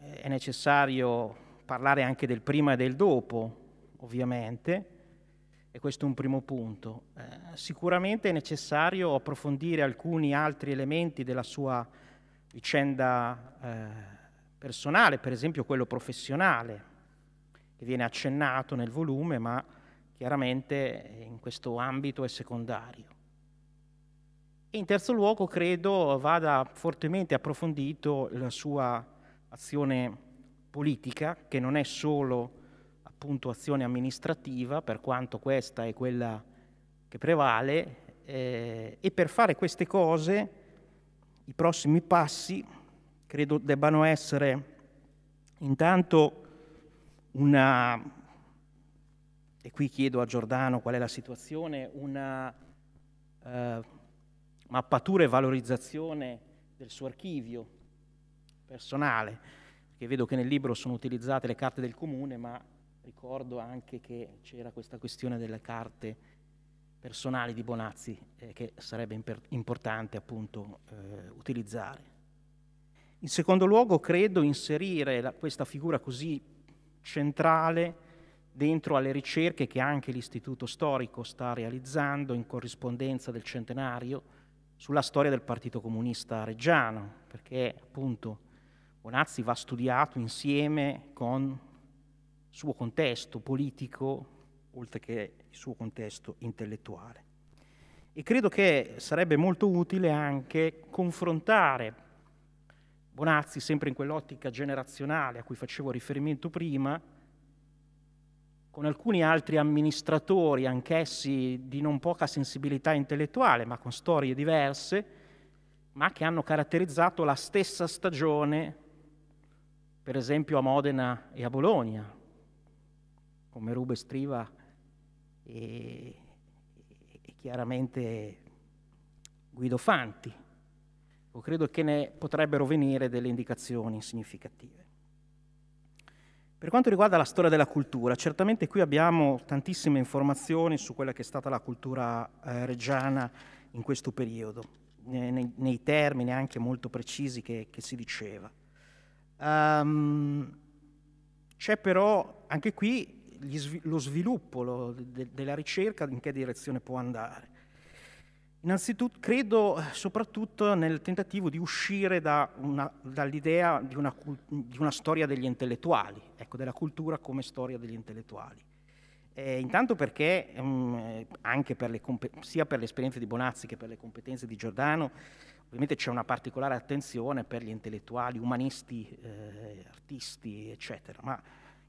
eh, è necessario parlare anche del prima e del dopo, ovviamente, e questo è un primo punto. Eh, sicuramente è necessario approfondire alcuni altri elementi della sua vicenda eh, personale, per esempio quello professionale, che viene accennato nel volume, ma chiaramente in questo ambito è secondario. E in terzo luogo credo vada fortemente approfondito la sua azione politica, che non è solo puntuazione amministrativa, per quanto questa è quella che prevale, eh, e per fare queste cose i prossimi passi credo debbano essere intanto una, e qui chiedo a Giordano qual è la situazione, una eh, mappatura e valorizzazione del suo archivio personale, perché vedo che nel libro sono utilizzate le carte del comune, ma Ricordo anche che c'era questa questione delle carte personali di Bonazzi eh, che sarebbe importante appunto eh, utilizzare. In secondo luogo credo inserire la, questa figura così centrale dentro alle ricerche che anche l'Istituto Storico sta realizzando in corrispondenza del centenario sulla storia del Partito Comunista Reggiano, perché appunto Bonazzi va studiato insieme con suo contesto politico, oltre che il suo contesto intellettuale. E credo che sarebbe molto utile anche confrontare Bonazzi, sempre in quell'ottica generazionale a cui facevo riferimento prima, con alcuni altri amministratori, anch'essi di non poca sensibilità intellettuale, ma con storie diverse, ma che hanno caratterizzato la stessa stagione, per esempio a Modena e a Bologna, come Rube Striva e, e chiaramente Guido Fanti. O credo che ne potrebbero venire delle indicazioni significative. Per quanto riguarda la storia della cultura, certamente qui abbiamo tantissime informazioni su quella che è stata la cultura eh, reggiana in questo periodo, nei, nei, termini anche molto precisi che, che si diceva. Um, c'è però anche qui gli, lo sviluppo lo, de, della ricerca in che direzione può andare. Innanzitutto credo soprattutto nel tentativo di uscire da dall'idea di, di una, storia degli intellettuali, ecco, della cultura come storia degli intellettuali. Eh, intanto perché mh, ehm, anche per le, sia per l'esperienza di Bonazzi che per le competenze di Giordano ovviamente c'è una particolare attenzione per gli intellettuali, umanisti, eh, artisti, eccetera, ma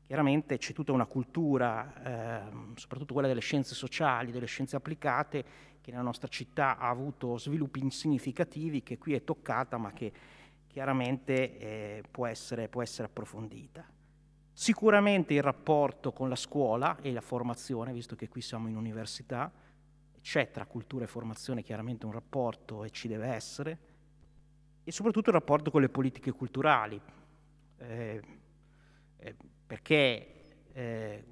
Chiaramente c'è tutta una cultura, eh, soprattutto quella delle scienze sociali, delle scienze applicate, che nella nostra città ha avuto sviluppi significativi, che qui è toccata ma che chiaramente eh, può, essere, può essere approfondita. Sicuramente il rapporto con la scuola e la formazione, visto che qui siamo in università, c'è tra cultura e formazione chiaramente un rapporto e ci deve essere, e soprattutto il rapporto con le politiche culturali. Eh, eh, perché eh,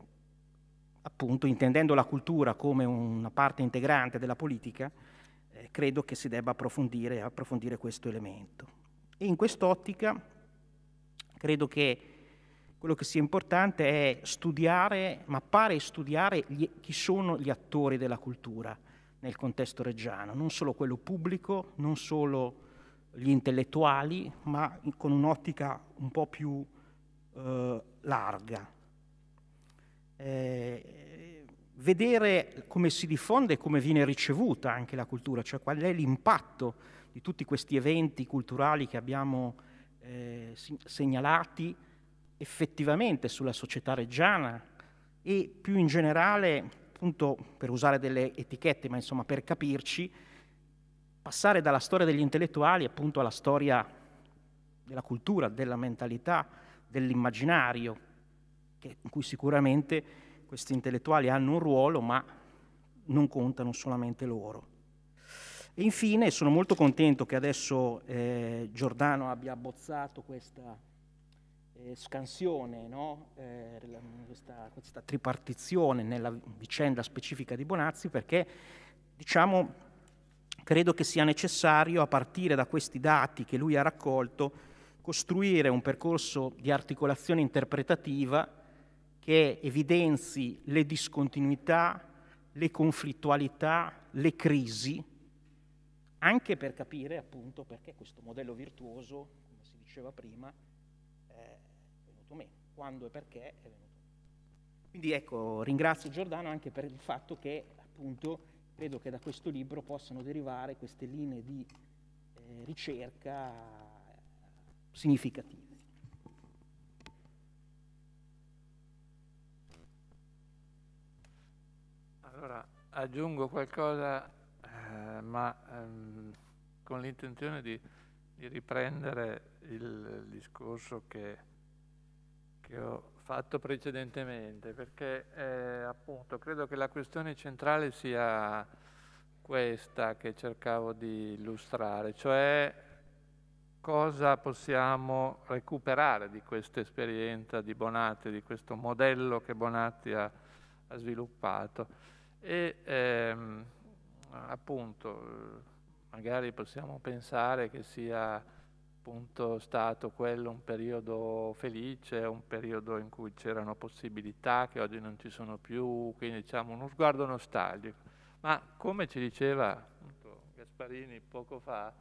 appunto intendendo la cultura come una parte integrante della politica, eh, credo che si debba approfondire, approfondire questo elemento. E in quest'ottica credo che quello che sia importante è studiare, mappare e studiare gli, chi sono gli attori della cultura nel contesto reggiano, non solo quello pubblico, non solo gli intellettuali, ma con un'ottica un po' più eh, larga. Eh, vedere come si diffonde e come viene ricevuta anche la cultura, cioè qual è l'impatto di tutti questi eventi culturali che abbiamo eh, segnalati effettivamente sulla società reggiana e più in generale, appunto per usare delle etichette, ma insomma per capirci, passare dalla storia degli intellettuali appunto alla storia della cultura, della mentalità, dell'immaginario, in cui sicuramente questi intellettuali hanno un ruolo, ma non contano solamente loro. E infine sono molto contento che adesso eh, Giordano abbia abbozzato questa eh, scansione, no? eh, questa, questa, tripartizione nella vicenda specifica di Bonazzi, perché diciamo, credo che sia necessario, a partire da questi dati che lui ha raccolto, costruire un percorso di articolazione interpretativa che evidenzi le discontinuità, le conflittualità, le crisi, anche per capire appunto perché questo modello virtuoso, come si diceva prima, è venuto meno, quando e perché è venuto meno. Quindi ecco, ringrazio Giordano anche per il fatto che appunto credo che da questo libro possano derivare queste linee di eh, ricerca significative. Allora, aggiungo qualcosa, eh, ma ehm, con l'intenzione di, di, riprendere il discorso che, che ho fatto precedentemente, perché eh, appunto credo che la questione centrale sia questa che cercavo di illustrare, cioè cosa possiamo recuperare di questa esperienza di Bonatti, di questo modello che Bonatti ha, ha sviluppato. E ehm, appunto, magari possiamo pensare che sia appunto stato quello un periodo felice, un periodo in cui c'erano possibilità che oggi non ci sono più, quindi diciamo uno sguardo nostalgico. Ma come ci diceva appunto, Gasparini poco fa,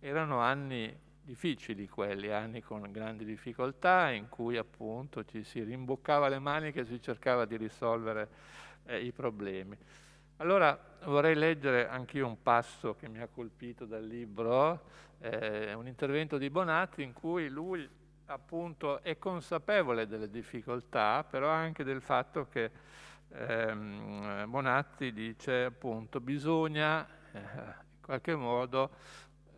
erano anni difficili quelli, eh, anni con grandi difficoltà in cui appunto ci si rimboccava le maniche e si cercava di risolvere eh, i problemi. Allora vorrei leggere anch'io un passo che mi ha colpito dal libro, eh, un intervento di Bonatti in cui lui appunto è consapevole delle difficoltà, però anche del fatto che ehm, Bonatti dice appunto bisogna eh, in qualche modo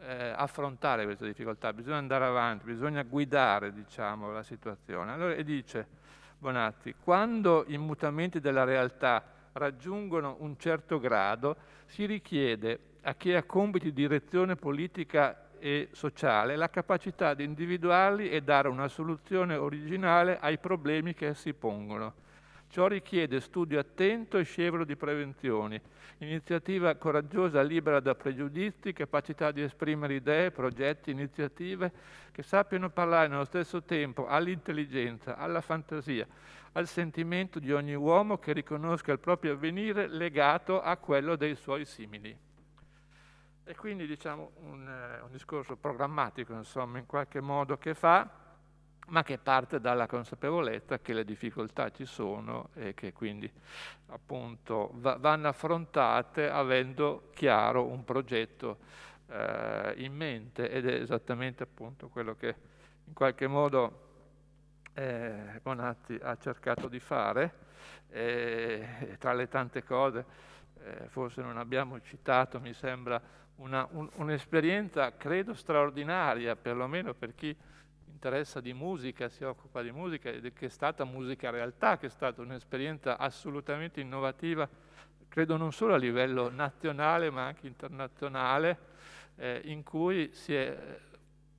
eh, affrontare queste difficoltà, bisogna andare avanti, bisogna guidare diciamo, la situazione. Allora, e dice Bonatti, quando i mutamenti della realtà raggiungono un certo grado, si richiede a chi ha compiti di direzione politica e sociale la capacità di individuarli e dare una soluzione originale ai problemi che essi pongono Ciò richiede studio attento e scevro di prevenzioni, iniziativa coraggiosa, libera da pregiudizi, capacità di esprimere idee, progetti, iniziative che sappiano parlare nello stesso tempo all'intelligenza, alla fantasia, al sentimento di ogni uomo che riconosca il proprio avvenire legato a quello dei suoi simili. E quindi diciamo un, eh, un discorso programmatico, insomma, in qualche modo che fa ma che parte dalla consapevolezza che le difficoltà ci sono e che quindi appunto vanno affrontate avendo chiaro un progetto eh, in mente ed è esattamente appunto quello che in qualche modo eh, Bonatti ha cercato di fare eh, e, tra le tante cose eh, forse non abbiamo citato mi sembra un'esperienza un, credo straordinaria perlomeno per chi interessa di musica, si occupa di musica, ed che è stata musica realtà, che è stata un'esperienza assolutamente innovativa, credo non solo a livello nazionale ma anche internazionale, eh, in cui si è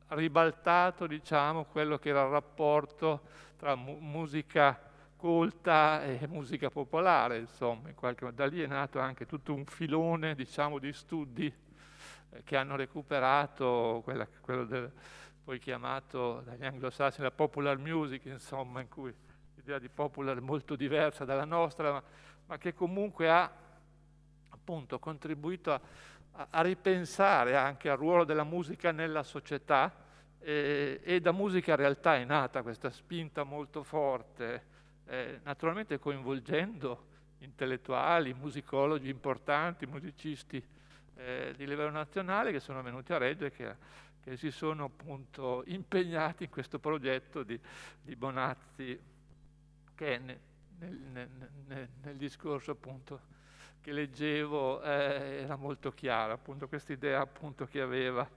ribaltato diciamo, quello che era il rapporto tra mu musica colta e musica popolare, insomma, in qualche... da lì è nato anche tutto un filone diciamo, di studi eh, che hanno recuperato quella, quello del, poi chiamato dagli anglosassoni la popular music, insomma, in cui l'idea di popular è molto diversa dalla nostra, ma, ma che comunque ha appunto contribuito a, a, ripensare anche al ruolo della musica nella società e, e, da musica in realtà è nata questa spinta molto forte, eh, naturalmente coinvolgendo intellettuali, musicologi importanti, musicisti eh, di livello nazionale che sono venuti a Reggio e che che si sono appunto impegnati in questo progetto di, di Bonazzi che nel, nel, nel, nel, discorso appunto che leggevo eh, era molto chiaro, appunto questa idea appunto che aveva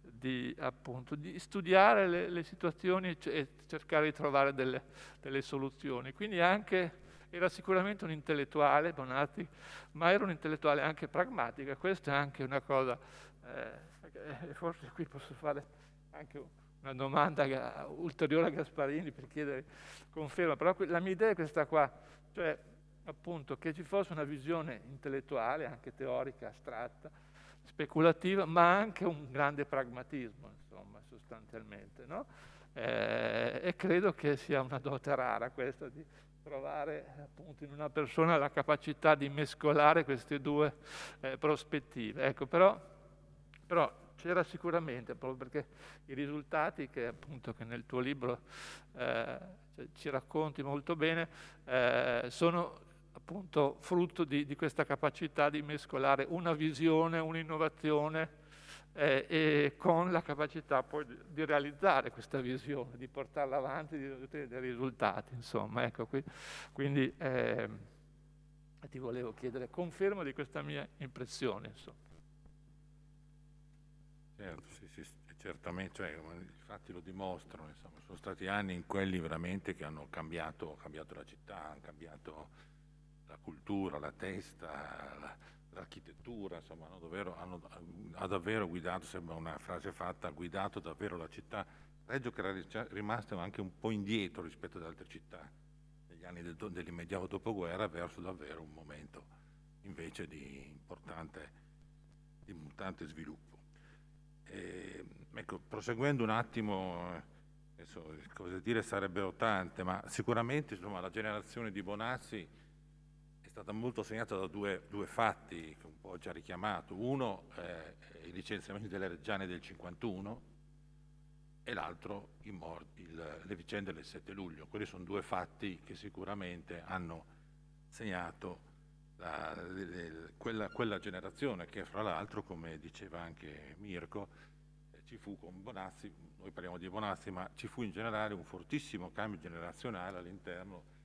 di, appunto, di studiare le, le, situazioni e cercare di trovare delle, delle soluzioni. Quindi anche era sicuramente un intellettuale, Bonatti, ma era un intellettuale anche pragmatica, questa è anche una cosa eh, e eh, forse qui posso fare anche una domanda eh, ulteriore a Gasparini per chiedere conferma, però la mia idea è questa qua, cioè appunto che ci fosse una visione intellettuale, anche teorica, astratta, speculativa, ma anche un grande pragmatismo, insomma, sostanzialmente. No? Eh, e credo che sia una dote rara questa di trovare appunto in una persona la capacità di mescolare queste due eh, prospettive. Ecco, però però c'era sicuramente, proprio perché i risultati che appunto che nel tuo libro eh, ci racconti molto bene, eh, sono appunto frutto di, di, questa capacità di mescolare una visione, un'innovazione eh, e con la capacità poi di, di, realizzare questa visione, di portarla avanti, di ottenere dei risultati, insomma. Ecco, qui, quindi ehm, ti volevo chiedere conferma di questa mia impressione, insomma. Certo, sì, sì, certamente, cioè, i fatti lo dimostrano, insomma, sono stati anni in quelli veramente che hanno cambiato, cambiato la città, hanno cambiato la cultura, la testa, l'architettura, insomma, hanno davvero, hanno, ha davvero guidato, sembra una frase fatta, ha guidato davvero la città. Reggio che era rimasta anche un po' indietro rispetto ad altre città, negli anni del, dell'immediato dopoguerra, verso davvero un momento invece di importante, di importante sviluppo. E, ehm, ecco, proseguendo un attimo, eh, adesso, cosa dire sarebbero tante, ma sicuramente insomma, la generazione di Bonazzi è stata molto segnata da due, due fatti che un po' ho già richiamato. Uno, eh, i licenziamenti delle Reggiane del 51 e l'altro il, le vicende del 7 luglio. Quelli sono due fatti che sicuramente hanno segnato la, quella, quella, generazione che fra l'altro, come diceva anche Mirko, eh, ci fu con Bonazzi, noi parliamo di Bonazzi, ma ci fu in generale un fortissimo cambio generazionale all'interno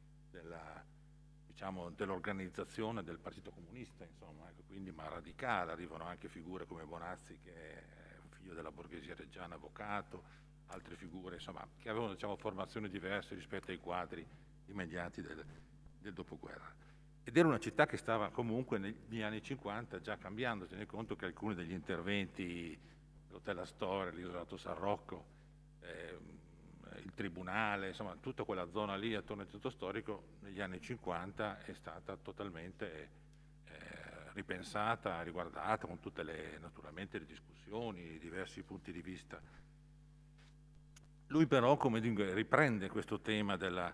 diciamo, dell'organizzazione diciamo, dell del Partito Comunista, insomma, ecco, quindi, ma radicale, arrivano anche figure come Bonazzi che è figlio della borghesia reggiana, avvocato, altre figure insomma, che avevano diciamo, formazioni diverse rispetto ai quadri immediati del, del dopoguerra. Ed era una città che stava comunque negli anni 50 già cambiando, tenete conto che alcuni degli interventi, l'Hotel Astoria, l'Isolato San Rocco, eh, il Tribunale, insomma tutta quella zona lì attorno al centro storico negli anni 50 è stata totalmente eh, ripensata, riguardata con tutte le, naturalmente le discussioni, i diversi punti di vista. Lui però come dico, riprende questo tema della,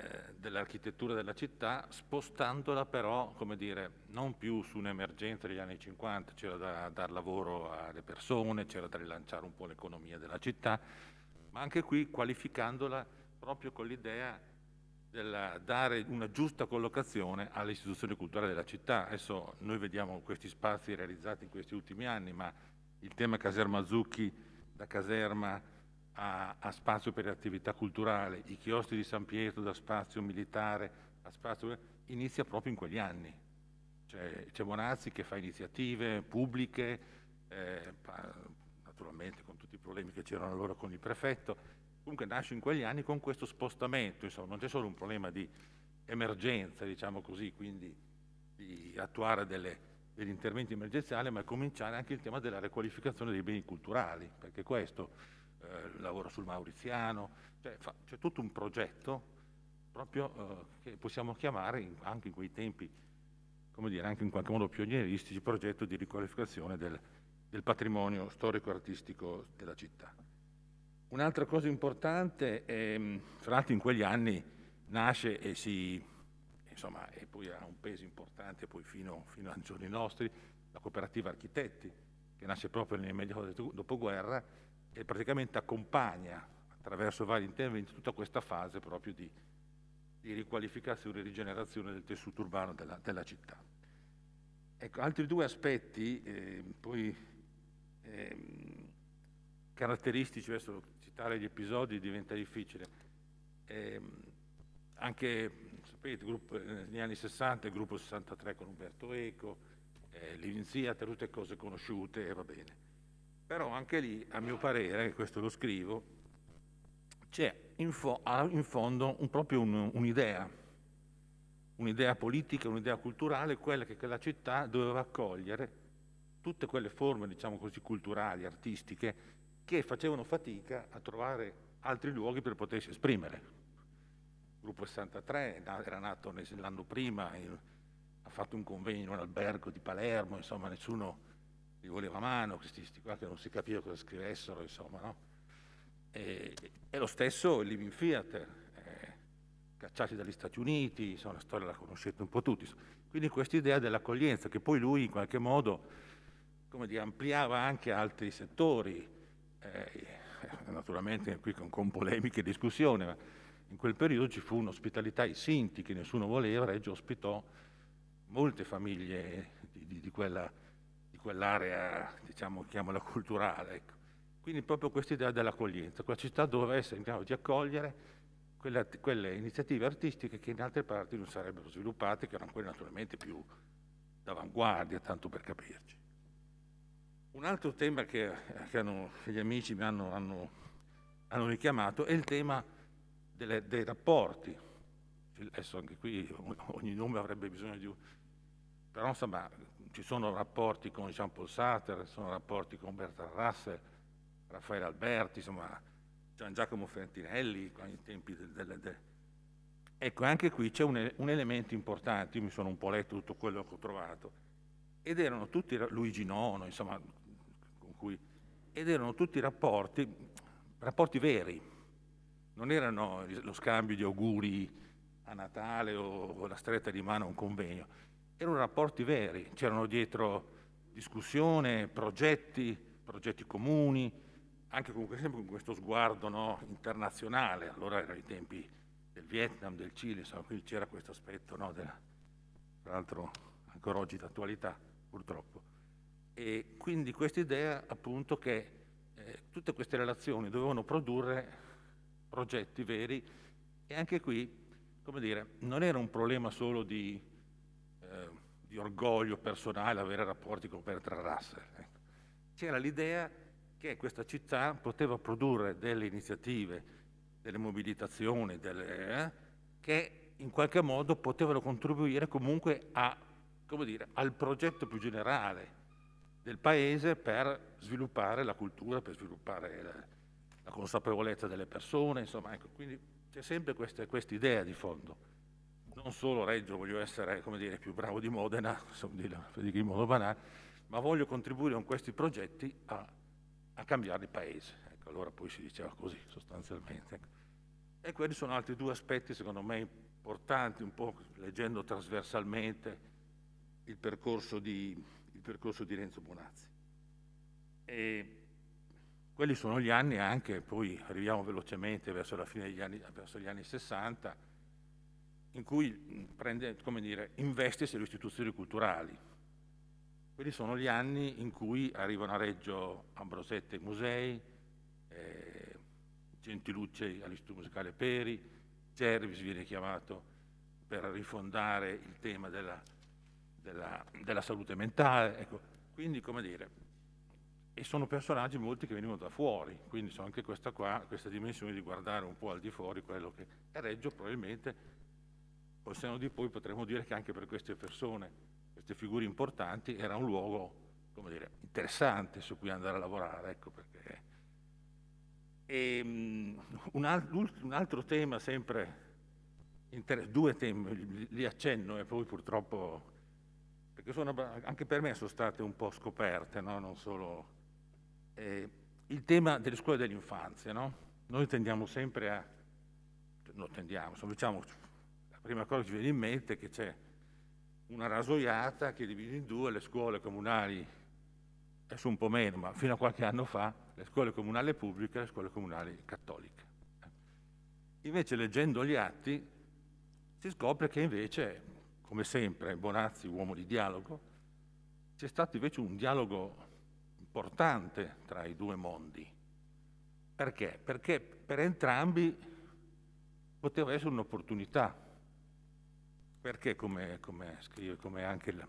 eh, dell'architettura della città, spostandola però, come dire, non più su un'emergenza degli anni 50, c'era da dar lavoro alle persone, c'era da rilanciare un po' l'economia della città, ma anche qui qualificandola proprio con l'idea della dare una giusta collocazione alle istituzioni culturali della città. Adesso noi vediamo questi spazi realizzati in questi ultimi anni, ma il tema Caserma Zucchi da Caserma a, ha spazio per attività culturale, i chiostri di San Pietro da spazio militare a spazio... inizia proprio in quegli anni. Cioè, c'è Monazzi che fa iniziative pubbliche, eh, naturalmente con tutti i problemi che c'erano allora con il prefetto, comunque nasce in quegli anni con questo spostamento, insomma, non c'è solo un problema di emergenza, diciamo così, quindi di attuare delle, degli interventi emergenziali, ma cominciare anche il tema della riqualificazione dei beni culturali, perché questo eh, lavora sul Mauriziano, cioè, fa, c'è tutto un progetto proprio eh, che possiamo chiamare in, anche in quei tempi, come dire, anche in qualche modo pionieristici, progetto di riqualificazione del, del patrimonio storico-artistico della città. Un'altra cosa importante, è, mm, fra l'altro in quegli anni nasce e si insomma, e poi ha un peso importante poi fino, fino ai giorni nostri, la cooperativa architetti, che nasce proprio nel medioevo del dopoguerra, e praticamente accompagna attraverso vari interventi tutta questa fase proprio di, di riqualificazione e rigenerazione del tessuto urbano della, della città. Ecco, altri due aspetti eh, poi, eh, caratteristici, adesso citare gli episodi diventa difficile, eh, anche, sapete, gruppo, eh, negli anni 60, il gruppo 63 con Umberto Eco, eh, l'Inzia, tutte cose conosciute e va bene. Però anche lì, a mio parere, questo lo scrivo, c'è in, fo in, fondo un, proprio un'idea, un'idea politica, un'idea culturale, quella che la città doveva accogliere tutte quelle forme, diciamo così, culturali, artistiche, che facevano fatica a trovare altri luoghi per potersi esprimere. Il gruppo 63 era nato l'anno prima, ha fatto un convegno in un albergo di Palermo, insomma nessuno li voleva mano, questi, questi qua che non si capiva cosa scrivessero, insomma, no? E, e lo stesso il Living Theater, eh, cacciati dagli Stati Uniti, insomma, la storia la conoscete un po' tutti. Quindi questa idea dell'accoglienza, che poi lui in qualche modo come dire, ampliava anche altri settori, eh, naturalmente qui con, con polemiche e discussione, ma in quel periodo ci fu un'ospitalità ai Sinti che nessuno voleva, Reggio ospitò molte famiglie di, di, di quella quell'area, diciamo, chiamola culturale. Ecco. Quindi proprio questa idea dell'accoglienza, quella città doveva essere in grado di accogliere quelle, quelle, iniziative artistiche che in altre parti non sarebbero sviluppate, che erano quelle naturalmente più d'avanguardia, tanto per capirci. Un altro tema che, che hanno, gli amici mi hanno, hanno, hanno richiamato è il tema delle, dei rapporti. Adesso anche qui ogni nome avrebbe bisogno di un... Però insomma, ci sono rapporti con Jean-Paul Sartre, ci sono rapporti con Bertrand Russell, Raffaele Alberti, insomma, Gian Giacomo Fentinelli, ai tempi del... del, del. Ecco, anche qui c'è un, un, elemento importante, io mi sono un po' letto tutto quello che ho trovato, ed erano tutti, Luigi Nono, insomma, con cui, ed erano tutti rapporti, rapporti veri, non erano lo scambio di auguri a Natale o la stretta di mano a un convegno, erano rapporti veri, c'erano dietro discussione, progetti, progetti comuni, anche con, sempre con questo sguardo no, internazionale, allora erano i tempi del Vietnam, del Cile, insomma, quindi c'era questo aspetto, no, della, tra l'altro ancora oggi d'attualità purtroppo. E quindi questa idea appunto che eh, tutte queste relazioni dovevano produrre progetti veri e anche qui, come dire, non era un problema solo di di orgoglio personale avere rapporti con Bertrand Russell. Ecco. C'era l'idea che questa città poteva produrre delle iniziative, delle mobilitazioni, delle, eh, che in qualche modo potevano contribuire comunque a, dire, al progetto più generale del paese per sviluppare la cultura, per sviluppare la, la consapevolezza delle persone, insomma, ecco, quindi c'è sempre questa idea di fondo non solo Reggio, voglio essere dire, più bravo di Modena, in modo banale, ma voglio contribuire con questi progetti a, a cambiare il paese. Ecco, allora poi si diceva così sostanzialmente. Ecco. E quelli sono altri due aspetti secondo me importanti, un po' leggendo trasversalmente il percorso di, il percorso di Renzo Bonazzi. E quelli sono gli anni anche, poi arriviamo velocemente verso la fine degli anni, verso gli anni 60, in cui mm, prende, dire, investe sulle istituzioni culturali. Quelli sono gli anni in cui arrivano a Reggio Ambrosette Musei, eh, Gentilucci all'Istituto Musicale Peri, Cervis viene chiamato per rifondare il tema della, della, della salute mentale. Ecco, quindi, come dire, e sono personaggi molti che venivano da fuori, quindi sono anche questa qua, questa dimensione di guardare un po' al di fuori quello che è Reggio probabilmente o se non di poi potremmo dire che anche per queste persone, queste figure importanti, era un luogo dire, interessante su cui andare a lavorare. Ecco perché. E, um, un, un, altro tema sempre, due temi, li accenno e poi purtroppo, perché sono, anche per me sono state un po' scoperte, no? non solo... Eh, il tema delle scuole dell'infanzia, no? Noi tendiamo sempre a, cioè, no tendiamo, diciamo, la prima cosa che ci viene in mente è che c'è una rasoiata che divide in due le scuole comunali, adesso un po' meno, ma fino a qualche anno fa, le scuole comunali pubbliche e le scuole comunali cattoliche. Invece leggendo gli atti si scopre che invece, come sempre, Bonazzi, uomo di dialogo, c'è stato invece un dialogo importante tra i due mondi. Perché? Perché per entrambi poteva essere un'opportunità perché come, come scrive, come anche ha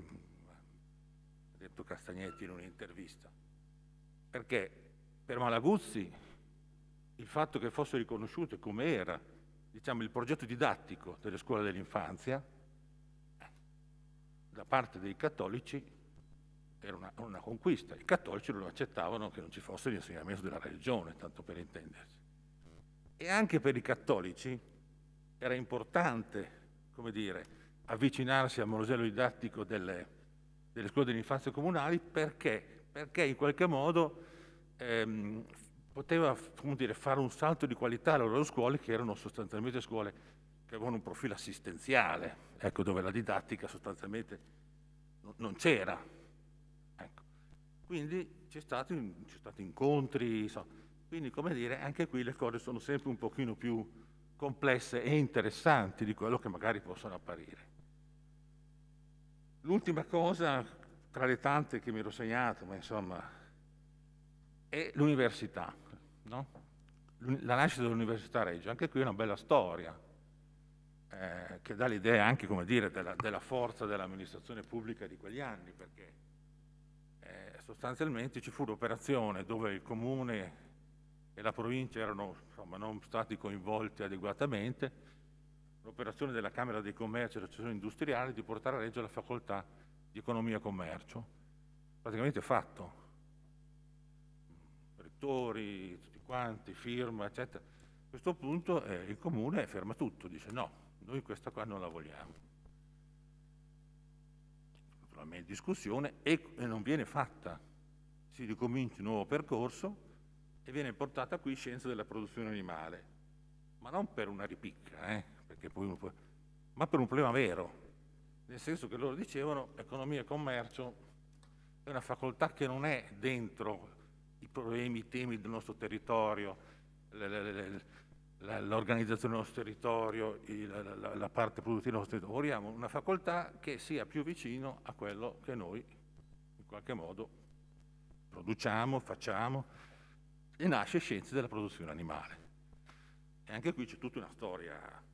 detto Castagnetti in un'intervista, perché per Malaguzzi il fatto che fosse riconosciuto come era diciamo, il progetto didattico delle scuole dell'infanzia eh, da parte dei cattolici era una, una, conquista. I cattolici non accettavano che non ci fosse l'insegnamento della religione, tanto per intendersi. E anche per i cattolici era importante, come dire, avvicinarsi al modello didattico delle, delle scuole dell'infanzia comunali perché? perché? in qualche modo ehm, poteva dire, fare un salto di qualità alle loro scuole che erano sostanzialmente scuole che avevano un profilo assistenziale, ecco, dove la didattica sostanzialmente non c'era. Ecco. Quindi c'è stato, stato, incontri, so. quindi come dire, anche qui le cose sono sempre un pochino più complesse e interessanti di quello che magari possono apparire. L'ultima cosa, tra le tante che mi ero segnato, ma insomma, è l'università, no? la nascita dell'Università Reggio. Anche qui è una bella storia, eh, che dà l'idea anche, come dire, della, della forza dell'amministrazione pubblica di quegli anni, perché eh, sostanzialmente ci fu l'operazione dove il comune e la provincia erano insomma, non stati coinvolti adeguatamente, l'operazione della Camera dei Commerci e dell'Associazione Industriale di portare a legge la facoltà di Economia e Commercio. Praticamente fatto. Rettori, tutti quanti, firma, eccetera. A questo punto eh, il Comune ferma tutto, dice no, noi questa qua non la vogliamo. Naturalmente discussione e, e non viene fatta. Si ricomincia un nuovo percorso e viene portata qui scienza della produzione animale, ma non per una ripicca, eh? perché poi uno può, ma per un problema vero, nel senso che loro dicevano economia e commercio è una facoltà che non è dentro i problemi, i temi del nostro territorio, l'organizzazione del nostro territorio, la parte produttiva del nostro territorio. Vogliamo una facoltà che sia più vicino a quello che noi in qualche modo produciamo, facciamo, e nasce Scienze della produzione animale. E anche qui c'è tutta una storia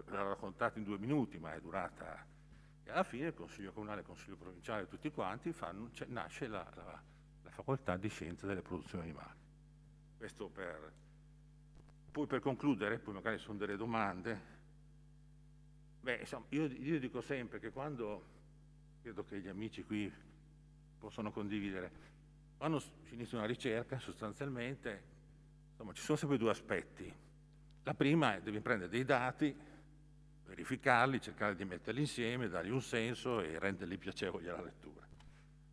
ve l'ho raccontato in due minuti, ma è durata... E alla fine il Consiglio Comunale, il Consiglio Provinciale, tutti quanti, fanno, cioè, nasce la, la, la, facoltà di scienza delle produzioni animali. Questo per... Poi per concludere, poi magari sono delle domande. Beh, insomma, io, io dico sempre che quando... Credo che gli amici qui possono condividere. Quando si inizia una ricerca, sostanzialmente, insomma, ci sono sempre due aspetti. La prima è devi prendere dei dati verificarli, cercare di metterli insieme, dargli un senso e renderli piacevoli alla lettura.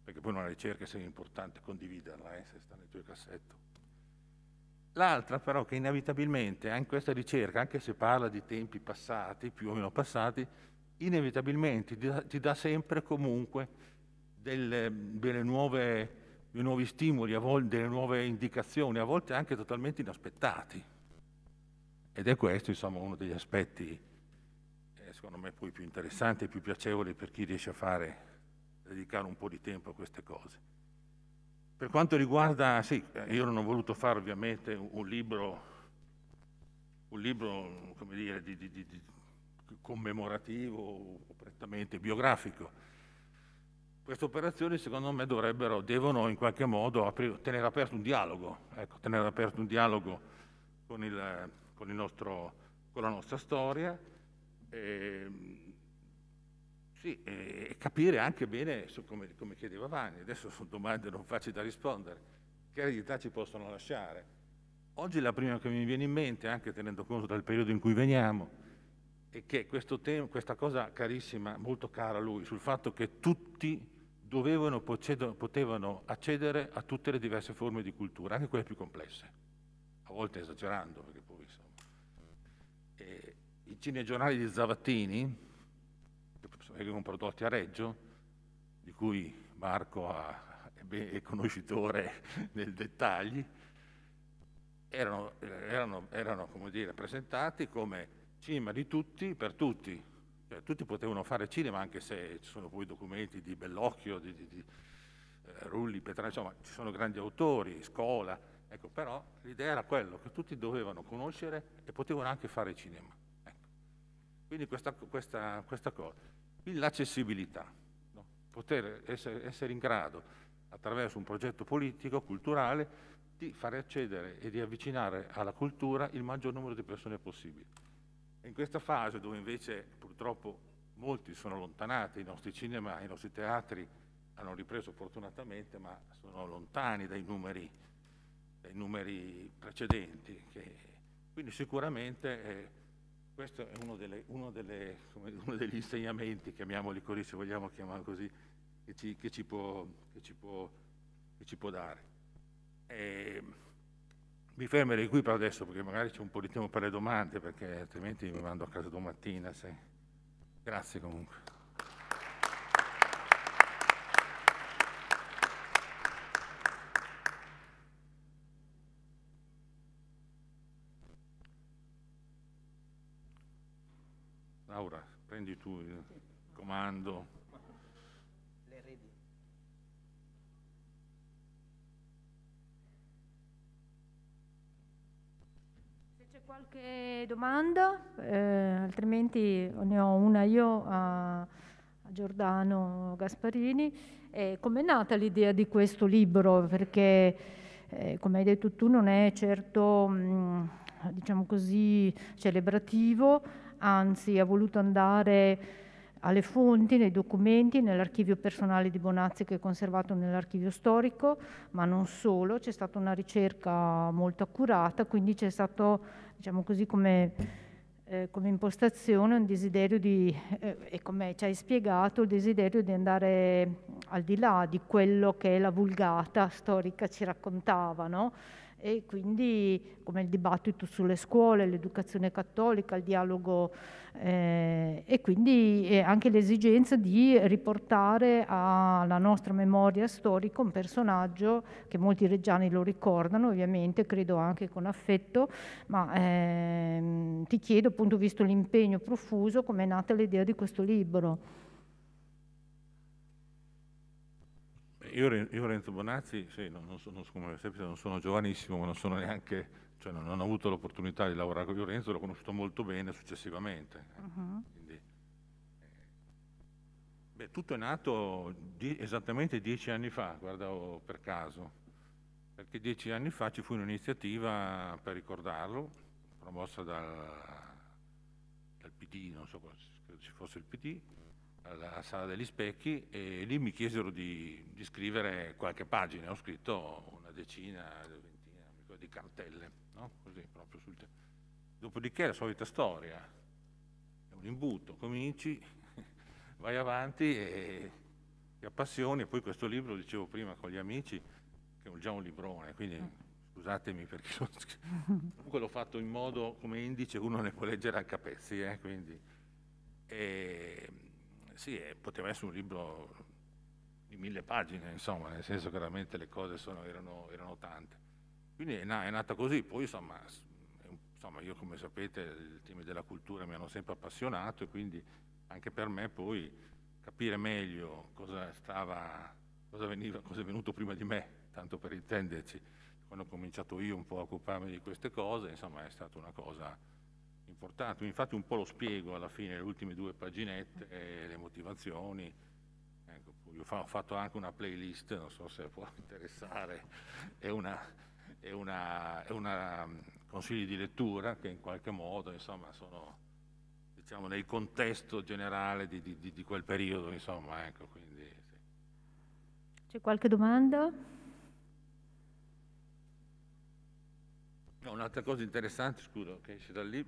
Perché poi una ricerca è importante condividerla, eh, se sta nel tuo cassetto. L'altra però che inevitabilmente, anche questa ricerca, anche se parla di tempi passati, più o meno passati, inevitabilmente ti dà, ti dà sempre comunque delle, delle nuove, dei nuovi stimoli, delle nuove indicazioni, a volte anche totalmente inaspettati. Ed è questo insomma uno degli aspetti secondo me poi più interessante e più piacevole per chi riesce a fare, dedicare un po' di tempo a queste cose. Per quanto riguarda, sì, eh, io non ho voluto fare ovviamente un libro, un libro come dire, di, di, di, commemorativo o prettamente biografico. Queste operazioni secondo me dovrebbero, devono in qualche modo aprire, tenere aperto un dialogo, ecco, tenere aperto un dialogo con, il, con, nostro, con la nostra storia, eh, sì, e capire anche bene come, come, chiedeva Vanni, adesso *laughs* sono domande non facili da rispondere, che eredità ci possono lasciare. Oggi la prima che mi viene in mente, anche tenendo conto del periodo in cui veniamo, è che tema, questa cosa carissima, molto cara a lui, sul fatto che tutti dovevano, potevano accedere a tutte le diverse forme di cultura, anche quelle più complesse, a volte esagerando, perché poi insomma... E, i cinegiornali di Zavattini, che vengono prodotti a Reggio, di cui Marco ha, è, conoscitore *laughs* nel dettaglio, erano, erano, erano come dire, presentati come cinema di tutti, per tutti. Cioè, tutti potevano fare cinema, anche se ci sono poi documenti di Bellocchio, di, di, di eh, Rulli, Petrani, insomma, ci sono grandi autori, scuola, ecco, però l'idea era quella, che tutti dovevano conoscere e potevano anche fare cinema. Quindi questa, questa, questa cosa. Quindi l'accessibilità, no? poter essere, essere, in grado, attraverso un progetto politico, culturale, di fare accedere e di avvicinare alla cultura il maggior numero di persone possibile. In questa fase, dove invece purtroppo molti sono allontanati, i nostri cinema, i nostri teatri hanno ripreso fortunatamente, ma sono lontani dai numeri, dai numeri precedenti. Che, quindi sicuramente... Eh, questo è uno, delle, uno, delle, uno degli insegnamenti, chiamiamoli così se vogliamo chiamarlo così, che ci, che ci, può, che ci, può, che ci può, dare. E ehm, mi fermerei qui per adesso perché magari c'è un po' di tempo per le domande, perché altrimenti mi mando a casa domattina. Se... Grazie comunque. prendi tu il comando. Se c'è qualche domanda, eh, altrimenti ne ho una io a, a Giordano Gasparini. Eh, Come è nata l'idea di questo libro? Perché, eh, come hai detto tu, non è certo, mh, mm, diciamo così, celebrativo, anzi ha voluto andare alle fonti, nei documenti, nell'archivio personale di Bonazzi che è conservato nell'archivio storico, ma non solo, c'è stata una ricerca molto accurata, quindi c'è stato, diciamo così, come, eh, come impostazione un desiderio di, eh, e come ci hai spiegato, il desiderio di andare al di là di quello che la vulgata storica ci raccontava, no? e quindi come il dibattito sulle scuole, l'educazione cattolica, il dialogo eh, e quindi eh, anche l'esigenza di riportare alla nostra memoria storica un personaggio che molti reggiani lo ricordano, ovviamente credo anche con affetto, ma ehm, ti chiedo appunto visto l'impegno profuso come è nata l'idea di questo libro. io, io, Renzo Bonazzi, sì, non, non, sono, come sempre, non sono giovanissimo, ma non sono neanche, cioè non, non ho avuto l'opportunità di lavorare con Renzo, l'ho conosciuto molto bene successivamente. Eh. Uh-huh. Quindi, eh. beh, tutto è nato di, esattamente dieci anni fa, guardavo oh, per caso, perché dieci anni fa ci fu un'iniziativa per ricordarlo, promossa dal, dal PD, non so se fosse il PD, alla Sala degli Specchi e lì mi chiesero di, di scrivere qualche pagina, ho scritto una decina, ventina di cartelle, no? Così, tema. Dopodiché la solita storia, è un imbuto, cominci, *laughs* vai avanti e ti appassioni, e poi questo libro, dicevo prima con gli amici, che è già un librone, quindi mm. scusatemi perché sono... *laughs* comunque l'ho fatto in modo come indice uno ne può leggere anche a pezzi, eh, quindi... E sì, eh, poteva essere un libro di mille pagine, insomma, nel senso che veramente le cose sono, erano, erano, tante. Quindi è, na, è nata così, poi insomma, insomma, io come sapete i temi della cultura mi hanno sempre appassionato e quindi anche per me poi capire meglio cosa, stava, cosa, veniva, cosa è venuto prima di me, tanto per intenderci, quando ho cominciato io un po' a occuparmi di queste cose, insomma è stata una cosa importante, infatti un po' lo spiego alla fine, le ultime due paginette, eh, le motivazioni, ecco, io fa, ho fatto anche una playlist, non so se può interessare, è una, è una, è una mm, consigli di lettura che in qualche modo insomma, sono diciamo, nel contesto generale di, di, di quel periodo. Insomma, ecco, quindi, sì. C'è qualche domanda? un'altra cosa interessante, scusa, che esce da lì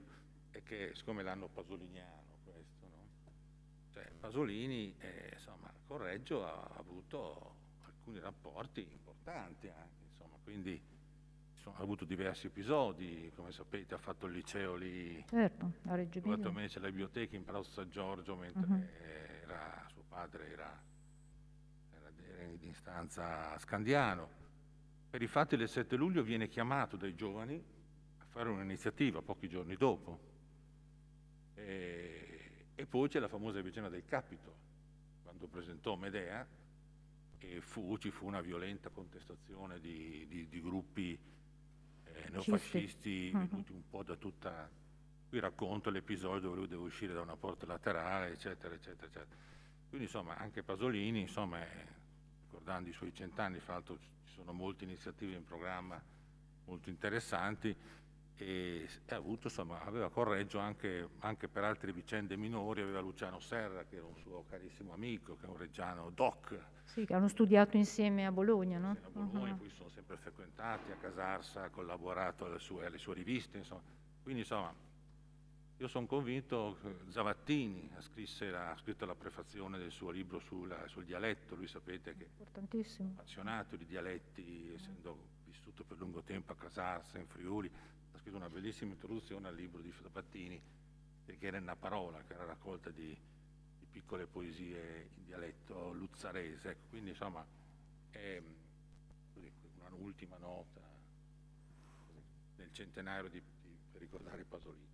è che siccome l'anno pasoliniano questo, no? cioè, Pasolini, eh, insomma, Correggio ha avuto alcuni rapporti importanti anche, insomma, quindi insomma, ha avuto diversi episodi, come sapete ha fatto il liceo lì, certo, a Reggio Emilia. me c'è la biblioteca in Palazzo San Giorgio mentre uh mhm. -huh. era, suo padre era, era, era in istanza a Scandiano. Per i fatti del 7 luglio viene chiamato dai giovani a fare un'iniziativa pochi giorni dopo eh, e, e poi c'è la famosa vicenda del Capito, quando presentò Medea e fu, ci fu una violenta contestazione di, di, di gruppi eh, neofascisti mm-hmm. venuti un po' da tutta... Qui racconto l'episodio dove lui deve uscire da una porta laterale, eccetera, eccetera, eccetera. Quindi insomma anche Pasolini, insomma, eh, ricordando i suoi cent'anni, fra l'altro ci sono molte iniziative in programma molto interessanti, e avuto, insomma, aveva Correggio anche, anche, per altre vicende minori, aveva Luciano Serra che era un suo carissimo amico, che è un reggiano doc. Sì, che hanno studiato insieme a Bologna, no? A Bologna, uh -huh. poi sono sempre frequentati, a Casarsa ha collaborato alle sue, alle sue riviste, insomma. Quindi insomma, io sono convinto che Zavattini ha, la, ha, scritto la prefazione del suo libro sulla, sul dialetto, lui sapete che è appassionato di dialetti, essendo vissuto per lungo tempo a Casarsa, in Friuli, scritto una bellissima introduzione al libro di Sabattini, che era una parola, che era raccolta di, di piccole poesie in dialetto luzzarese. Ecco, quindi insomma è un'ultima nota nel centenario di, di, per ricordare Pasolini.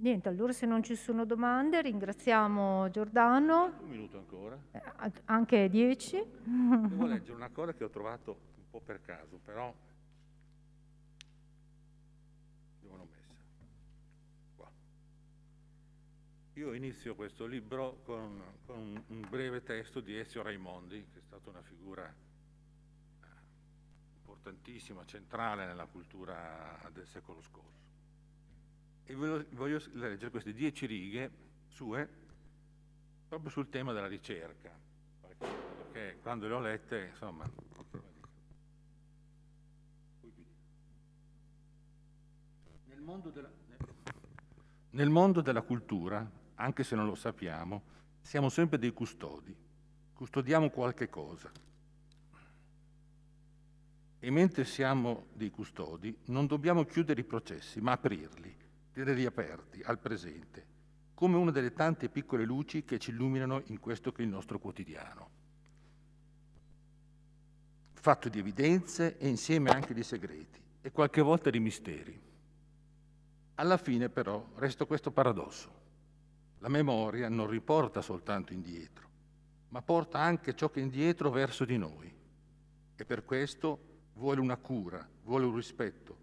Niente, allora se non ci sono domande ringraziamo Giordano. Un minuto ancora. Eh, anche dieci. Devo leggere una cosa che ho trovato un po' per caso, però... Dove l'ho messa? Qua. Io inizio questo libro con, con un breve testo di Ezio Raimondi, che è stata una figura eh, importantissima, centrale nella cultura del secolo scorso e voglio leggere queste dieci righe sue proprio sul tema della ricerca, perché quando le ho lette, insomma... Nel mondo, della, nel mondo della cultura, anche se non lo sappiamo, siamo sempre dei custodi, custodiamo qualche cosa. E mentre siamo dei custodi non dobbiamo chiudere i processi, ma aprirli riaperti al presente, come una delle tante piccole luci che ci illuminano in questo che è il nostro quotidiano, fatto di evidenze e insieme anche di segreti e qualche volta di misteri. Alla fine però resta questo paradosso. La memoria non riporta soltanto indietro, ma porta anche ciò che è indietro verso di noi. E per questo vuole una cura, vuole un rispetto,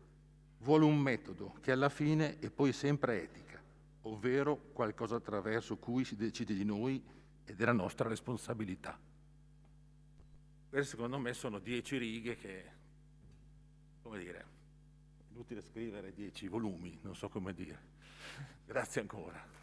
Vuole un metodo che alla fine è poi sempre etica, ovvero qualcosa attraverso cui si decide di noi e della nostra responsabilità. Queste secondo me sono dieci righe che, come dire, è inutile scrivere dieci volumi, non so come dire. Grazie ancora.